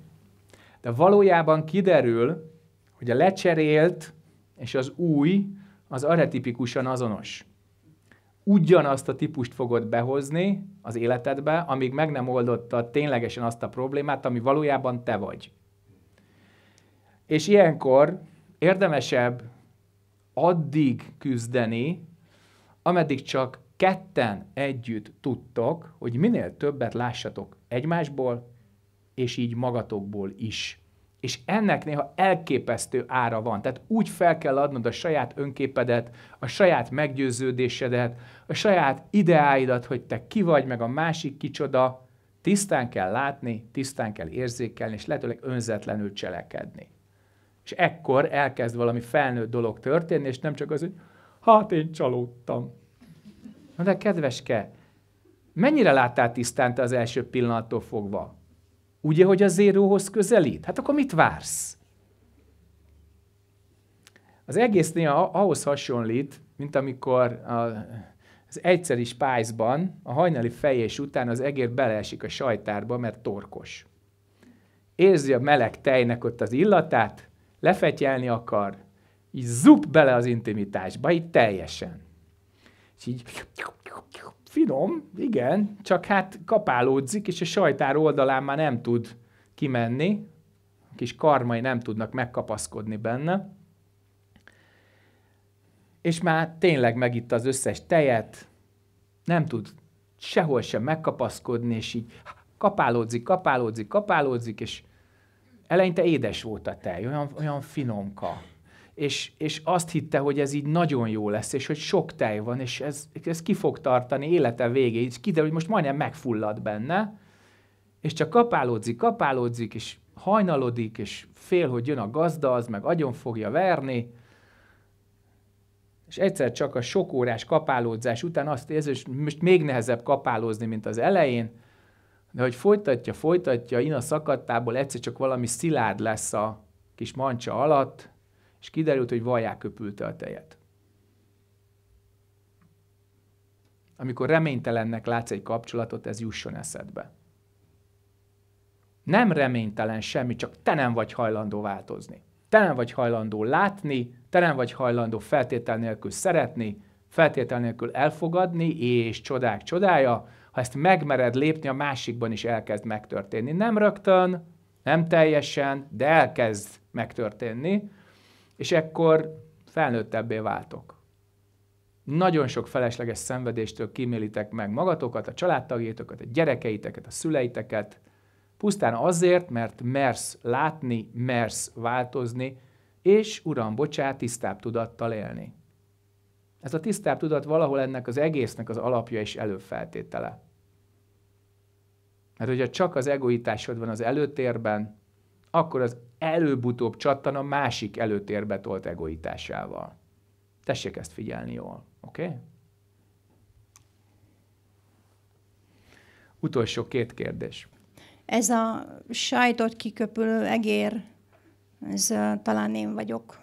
S1: De valójában kiderül, hogy a lecserélt és az új az aretipikusan azonos ugyanazt a típust fogod behozni az életedbe, amíg meg nem oldotta ténylegesen azt a problémát, ami valójában te vagy. És ilyenkor érdemesebb addig küzdeni, ameddig csak ketten együtt tudtok, hogy minél többet lássatok egymásból, és így magatokból is. És ennek néha elképesztő ára van. Tehát úgy fel kell adnod a saját önképedet, a saját meggyőződésedet, a saját ideáidat, hogy te ki vagy, meg a másik kicsoda. Tisztán kell látni, tisztán kell érzékelni, és lehetőleg önzetlenül cselekedni. És ekkor elkezd valami felnőtt dolog történni, és nem csak az, hogy hát én csalódtam. Na de kedveske, mennyire láttál tisztán te az első pillanattól fogva? Ugye, hogy a zéróhoz közelít? Hát akkor mit vársz? Az egész néha ahhoz hasonlít, mint amikor a, az egyszeri spájzban a hajnali fejés után az egér beleesik a sajtárba, mert torkos. Érzi a meleg tejnek ott az illatát, lefetyelni akar, így zup bele az intimitásba, így teljesen. És így Finom, igen, csak hát kapálódzik, és a sajtár oldalán már nem tud kimenni, a kis karmai nem tudnak megkapaszkodni benne. És már tényleg megitt az összes tejet, nem tud sehol sem megkapaszkodni, és így kapálódzik, kapálódzik, kapálódzik, és eleinte édes volt a tej, olyan, olyan finomka és, és azt hitte, hogy ez így nagyon jó lesz, és hogy sok tej van, és ez, ez ki fog tartani élete végéig, és kiderül, hogy most majdnem megfullad benne, és csak kapálódzik, kapálódzik, és hajnalodik, és fél, hogy jön a gazda, az meg agyon fogja verni, és egyszer csak a sok órás kapálódzás után azt érzi, hogy most még nehezebb kapálózni, mint az elején, de hogy folytatja, folytatja, in a szakadtából egyszer csak valami szilárd lesz a kis mancsa alatt, és kiderült, hogy vaják köpülte a tejet. Amikor reménytelennek látsz egy kapcsolatot, ez jusson eszedbe. Nem reménytelen semmi, csak te nem vagy hajlandó változni. Te nem vagy hajlandó látni, te nem vagy hajlandó feltétel nélkül szeretni, feltétel nélkül elfogadni, és csodák csodája, ha ezt megmered lépni, a másikban is elkezd megtörténni. Nem rögtön, nem teljesen, de elkezd megtörténni, és ekkor felnőttebbé váltok. Nagyon sok felesleges szenvedéstől kímélitek meg magatokat, a családtagjaitokat, a gyerekeiteket, a szüleiteket, pusztán azért, mert mersz látni, mersz változni, és uram, bocsát, tisztább tudattal élni. Ez a tisztább tudat valahol ennek az egésznek az alapja és előfeltétele. Mert hogyha csak az egoitásod van az előtérben, akkor az előbb-utóbb csattan a másik előtérbe tolt egoitásával. Tessék ezt figyelni jól, oké? Okay? Utolsó két kérdés.
S3: Ez a sajtot kiköpülő egér, ez uh, talán én vagyok.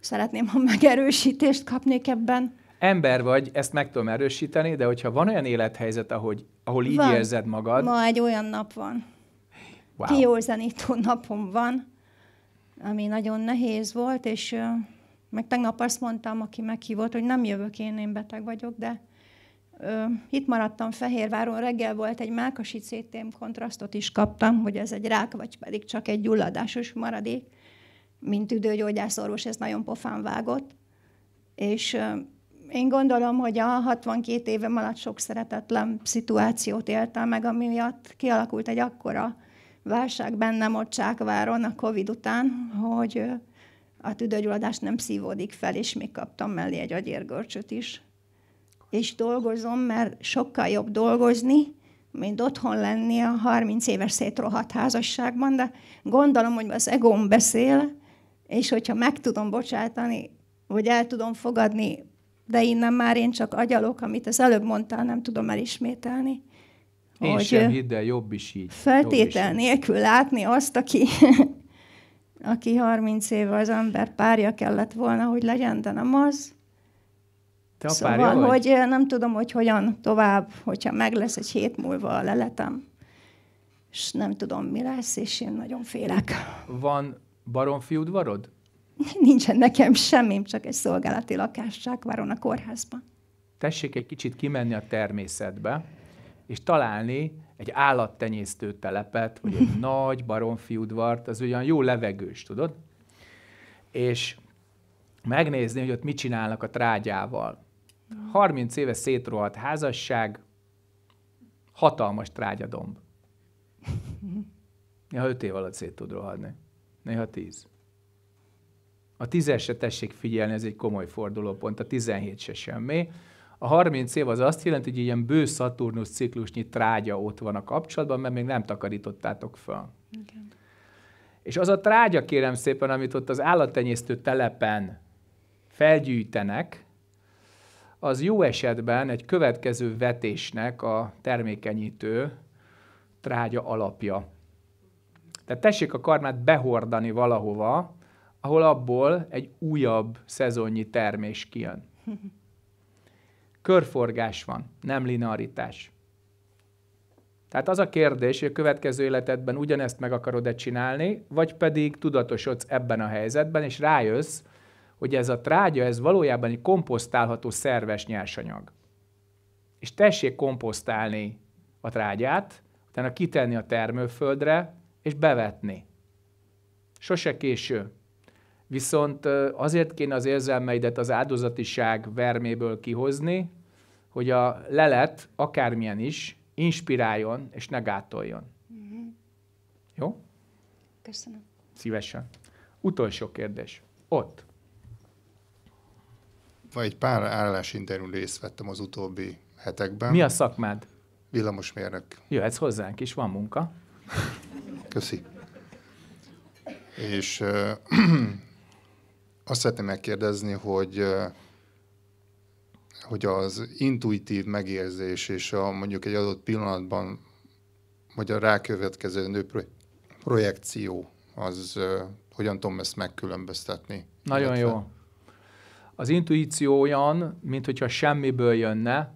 S3: Szeretném, ha megerősítést kapnék ebben.
S1: Ember vagy, ezt meg tudom erősíteni, de hogyha van olyan élethelyzet, ahogy, ahol így van. érzed magad... Ma
S3: egy olyan nap van Wow. Diózenító napom van, ami nagyon nehéz volt, és meg tegnap azt mondtam, aki meghívott, hogy nem jövök én, én beteg vagyok, de ö, itt maradtam Fehérváron, reggel volt egy mákasi CTM kontrasztot is kaptam, hogy ez egy rák, vagy pedig csak egy gyulladásos maradék. Mint tüdőgyógyászorvos ez nagyon pofán vágott. És ö, én gondolom, hogy a 62 évem alatt sok szeretetlen szituációt éltem meg, ami miatt kialakult egy akkora válság bennem ott Csákváron a Covid után, hogy a tüdőgyulladás nem szívódik fel, és még kaptam mellé egy agyérgörcsöt is. És dolgozom, mert sokkal jobb dolgozni, mint otthon lenni a 30 éves szétrohadt házasságban, de gondolom, hogy az egóm beszél, és hogyha meg tudom bocsátani, vagy el tudom fogadni, de innen már én csak agyalok, amit az előbb mondtál, nem tudom elismételni
S1: én hogy sem hidd el, jobb is így. Feltétel jobb is nélkül
S3: látni azt, aki, aki 30 éve az ember párja kellett volna, hogy legyen, de nem az. Te a szóval, párja vagy? hogy nem tudom, hogy hogyan tovább, hogyha meg lesz egy hét múlva a leletem, és nem tudom, mi lesz, és én nagyon félek.
S1: Van baromfiúdvarod?
S3: Nincsen nekem semmim, csak egy szolgálati lakás van a kórházban.
S1: Tessék egy kicsit kimenni a természetbe, és találni egy állattenyésztő telepet, vagy egy nagy baromfi udvart, az olyan jó levegős, tudod? És megnézni, hogy ott mit csinálnak a trágyával. 30 éve szétrohadt házasság, hatalmas trágyadomb. Néha 5 év alatt szét tud rohadni. Néha 10. A 10 se tessék figyelni, ez egy komoly fordulópont, a 17 se semmi. A 30 év az azt jelenti, hogy ilyen bő Szaturnusz ciklusnyi trágya ott van a kapcsolatban, mert még nem takarítottátok föl. Igen. És az a trágya, kérem szépen, amit ott az állattenyésztő telepen felgyűjtenek, az jó esetben egy következő vetésnek a termékenyítő trágya alapja. Tehát tessék a karmát behordani valahova, ahol abból egy újabb szezonnyi termés kijön. Körforgás van, nem linearitás. Tehát az a kérdés, hogy a következő életedben ugyanezt meg akarod-e csinálni, vagy pedig tudatosodsz ebben a helyzetben, és rájössz, hogy ez a trágya, ez valójában egy komposztálható szerves nyersanyag. És tessék komposztálni a trágyát, utána kitenni a termőföldre, és bevetni. Sose késő. Viszont azért kéne az érzelmeidet az áldozatiság verméből kihozni, hogy a lelet, akármilyen is, inspiráljon és ne gátoljon. Mm-hmm. Jó? Köszönöm. Szívesen. Utolsó kérdés. Ott. Vagy egy pár állásinterjú részt vettem az utóbbi hetekben. Mi a szakmád? Villamosmérnök. Jöhetsz hozzánk is, van munka. Köszi. És azt szeretném megkérdezni, hogy hogy az intuitív megérzés és a mondjuk egy adott pillanatban, vagy a rákövetkező nő projekció, az hogyan tudom ezt megkülönböztetni? Nagyon illetve? jó. Az intuíció olyan, mint semmiből jönne,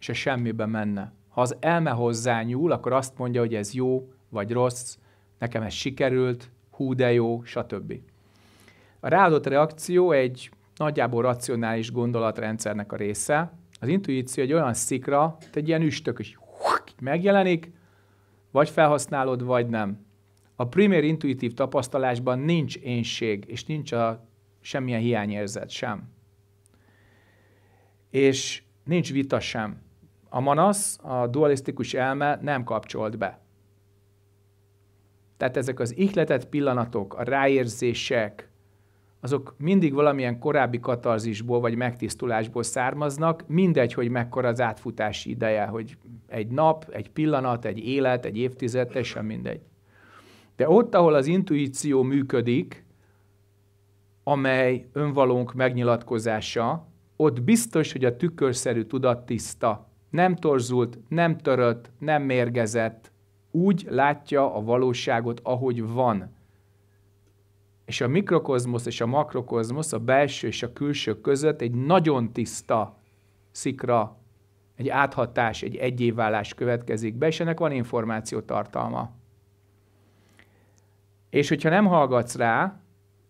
S1: és a semmibe menne. Ha az elme hozzá nyúl, akkor azt mondja, hogy ez jó, vagy rossz, nekem ez sikerült, hú de jó, stb. A ráadott reakció egy nagyjából racionális gondolatrendszernek a része. Az intuíció egy olyan szikra, egy ilyen üstök, és megjelenik, vagy felhasználod, vagy nem. A primér intuitív tapasztalásban nincs énség, és nincs a semmilyen hiányérzet sem. És nincs vita sem. A manasz, a dualisztikus elme nem kapcsolt be. Tehát ezek az ihletett pillanatok, a ráérzések, azok mindig valamilyen korábbi katarzisból vagy megtisztulásból származnak, mindegy, hogy mekkora az átfutási ideje, hogy egy nap, egy pillanat, egy élet, egy évtized, teljesen mindegy. De ott, ahol az intuíció működik, amely önvalónk megnyilatkozása, ott biztos, hogy a tükörszerű tudat tiszta. Nem torzult, nem törött, nem mérgezett. Úgy látja a valóságot, ahogy van és a mikrokozmosz és a makrokozmosz, a belső és a külső között egy nagyon tiszta szikra, egy áthatás, egy egyévválás következik be, és ennek van információ tartalma. És hogyha nem hallgatsz rá,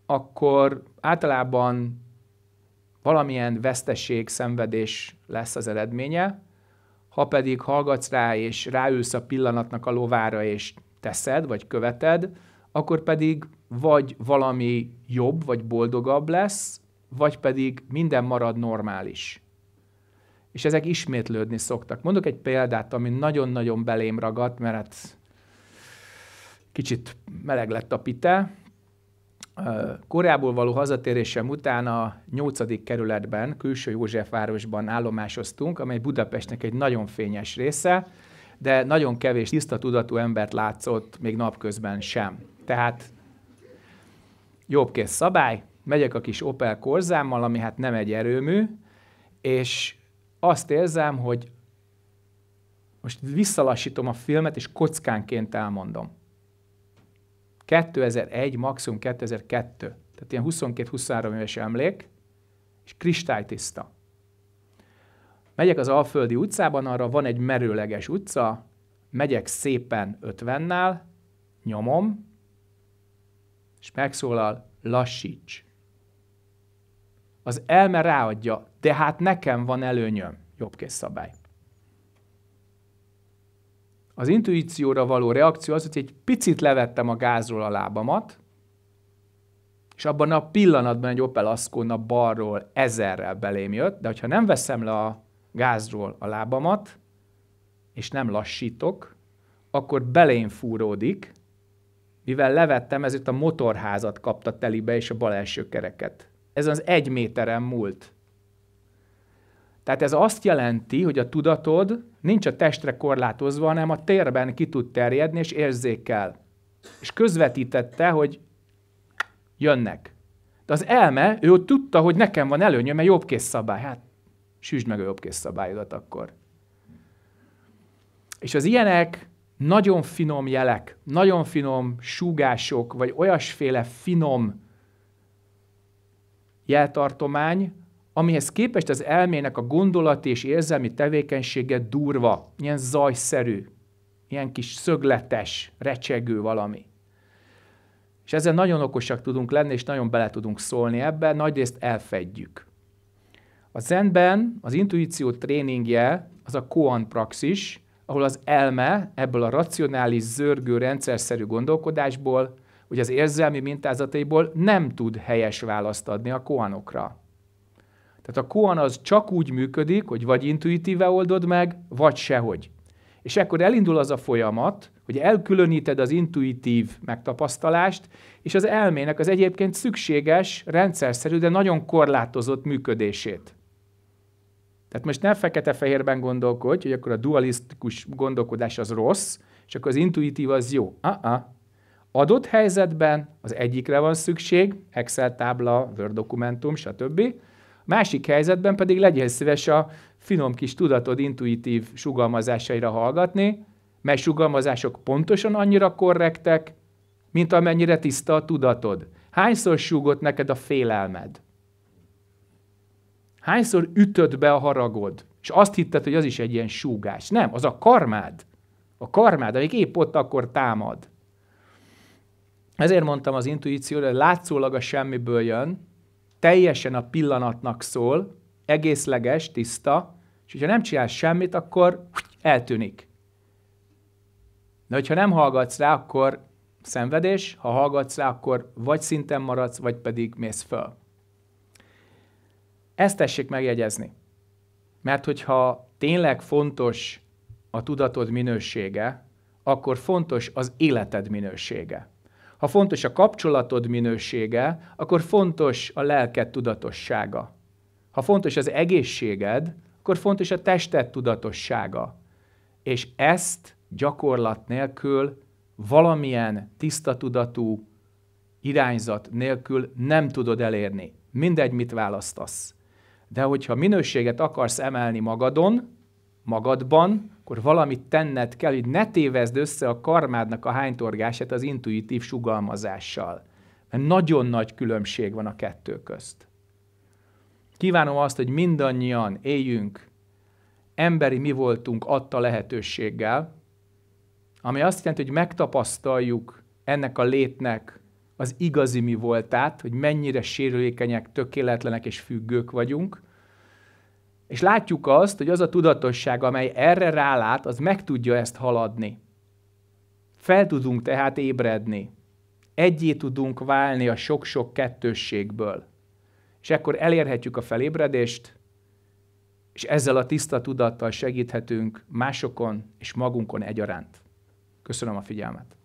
S1: akkor általában valamilyen veszteség, szenvedés lesz az eredménye, ha pedig hallgatsz rá, és ráülsz a pillanatnak a lovára, és teszed, vagy követed, akkor pedig vagy valami jobb, vagy boldogabb lesz, vagy pedig minden marad normális. És ezek ismétlődni szoktak. Mondok egy példát, ami nagyon-nagyon belém ragadt, mert hát kicsit meleg lett a pite. Koreából való hazatérésem után a 8. kerületben, külső Józsefvárosban állomásoztunk, amely Budapestnek egy nagyon fényes része, de nagyon kevés tiszta tudatú embert látszott még napközben sem. Tehát Jobb kész szabály, megyek a kis Opel korzámmal, ami hát nem egy erőmű, és azt érzem, hogy most visszalassítom a filmet, és kockánként elmondom. 2001, maximum 2002. Tehát ilyen 22-23 éves emlék, és kristálytiszta. Megyek az Alföldi utcában, arra van egy merőleges utca, megyek szépen 50-nál, nyomom, és megszólal, lassíts. Az elme ráadja, de hát nekem van előnyöm, jobbkész szabály. Az intuícióra való reakció az, hogy egy picit levettem a gázról a lábamat, és abban a pillanatban egy Opel Ascona balról ezerrel belém jött, de hogyha nem veszem le a gázról a lábamat, és nem lassítok, akkor belém fúródik, mivel levettem, ezért a motorházat kapta telibe és a bal első kereket. Ez az egy méteren múlt. Tehát ez azt jelenti, hogy a tudatod nincs a testre korlátozva, hanem a térben ki tud terjedni és érzékel. És közvetítette, hogy jönnek. De az elme, ő tudta, hogy nekem van előnyöm, mert jobbkész szabály. Hát süsd meg a jobbkész szabályodat akkor. És az ilyenek nagyon finom jelek, nagyon finom súgások, vagy olyasféle finom jeltartomány, amihez képest az elmének a gondolati és érzelmi tevékenysége durva, ilyen zajszerű, ilyen kis szögletes, recsegő valami. És ezen nagyon okosak tudunk lenni, és nagyon bele tudunk szólni ebbe, nagyrészt elfedjük. A zenben az intuíció tréningje az a koan praxis, ahol az elme ebből a racionális, zörgő, rendszerszerű gondolkodásból, hogy az érzelmi mintázataiból nem tud helyes választ adni a koanokra. Tehát a koan az csak úgy működik, hogy vagy intuitíve oldod meg, vagy sehogy. És ekkor elindul az a folyamat, hogy elkülöníted az intuitív megtapasztalást, és az elmének az egyébként szükséges, rendszerszerű, de nagyon korlátozott működését. Tehát most nem fekete-fehérben gondolkodj, hogy akkor a dualisztikus gondolkodás az rossz, és akkor az intuitív az jó. Uh-uh. Adott helyzetben az egyikre van szükség, Excel tábla, Word dokumentum, stb. Másik helyzetben pedig legyél szíves a finom kis tudatod intuitív sugalmazásaira hallgatni, mert sugalmazások pontosan annyira korrektek, mint amennyire tiszta a tudatod. Hányszor súgott neked a félelmed? Hányszor ütött be a haragod? És azt hitted, hogy az is egy ilyen súgás. Nem, az a karmád. A karmád, amik épp ott akkor támad. Ezért mondtam az intuícióra, hogy látszólag a semmiből jön, teljesen a pillanatnak szól, egészleges, tiszta, és hogyha nem csinálsz semmit, akkor eltűnik. De hogyha nem hallgatsz rá, akkor szenvedés, ha hallgatsz rá, akkor vagy szinten maradsz, vagy pedig mész föl. Ezt tessék megjegyezni. Mert hogyha tényleg fontos a tudatod minősége, akkor fontos az életed minősége. Ha fontos a kapcsolatod minősége, akkor fontos a lelked tudatossága. Ha fontos az egészséged, akkor fontos a tested tudatossága. És ezt gyakorlat nélkül, valamilyen tiszta tudatú irányzat nélkül nem tudod elérni. Mindegy, mit választasz. De hogyha minőséget akarsz emelni magadon, magadban, akkor valamit tenned kell, hogy ne tévezd össze a karmádnak a hánytorgását az intuitív sugalmazással. Mert nagyon nagy különbség van a kettő közt. Kívánom azt, hogy mindannyian éljünk emberi mi voltunk adta lehetőséggel, ami azt jelenti, hogy megtapasztaljuk ennek a létnek az igazi mi voltát, hogy mennyire sérülékenyek, tökéletlenek és függők vagyunk. És látjuk azt, hogy az a tudatosság, amely erre rálát, az meg tudja ezt haladni. Fel tudunk tehát ébredni. Egyé tudunk válni a sok-sok kettősségből. És ekkor elérhetjük a felébredést, és ezzel a tiszta tudattal segíthetünk másokon és magunkon egyaránt. Köszönöm a figyelmet!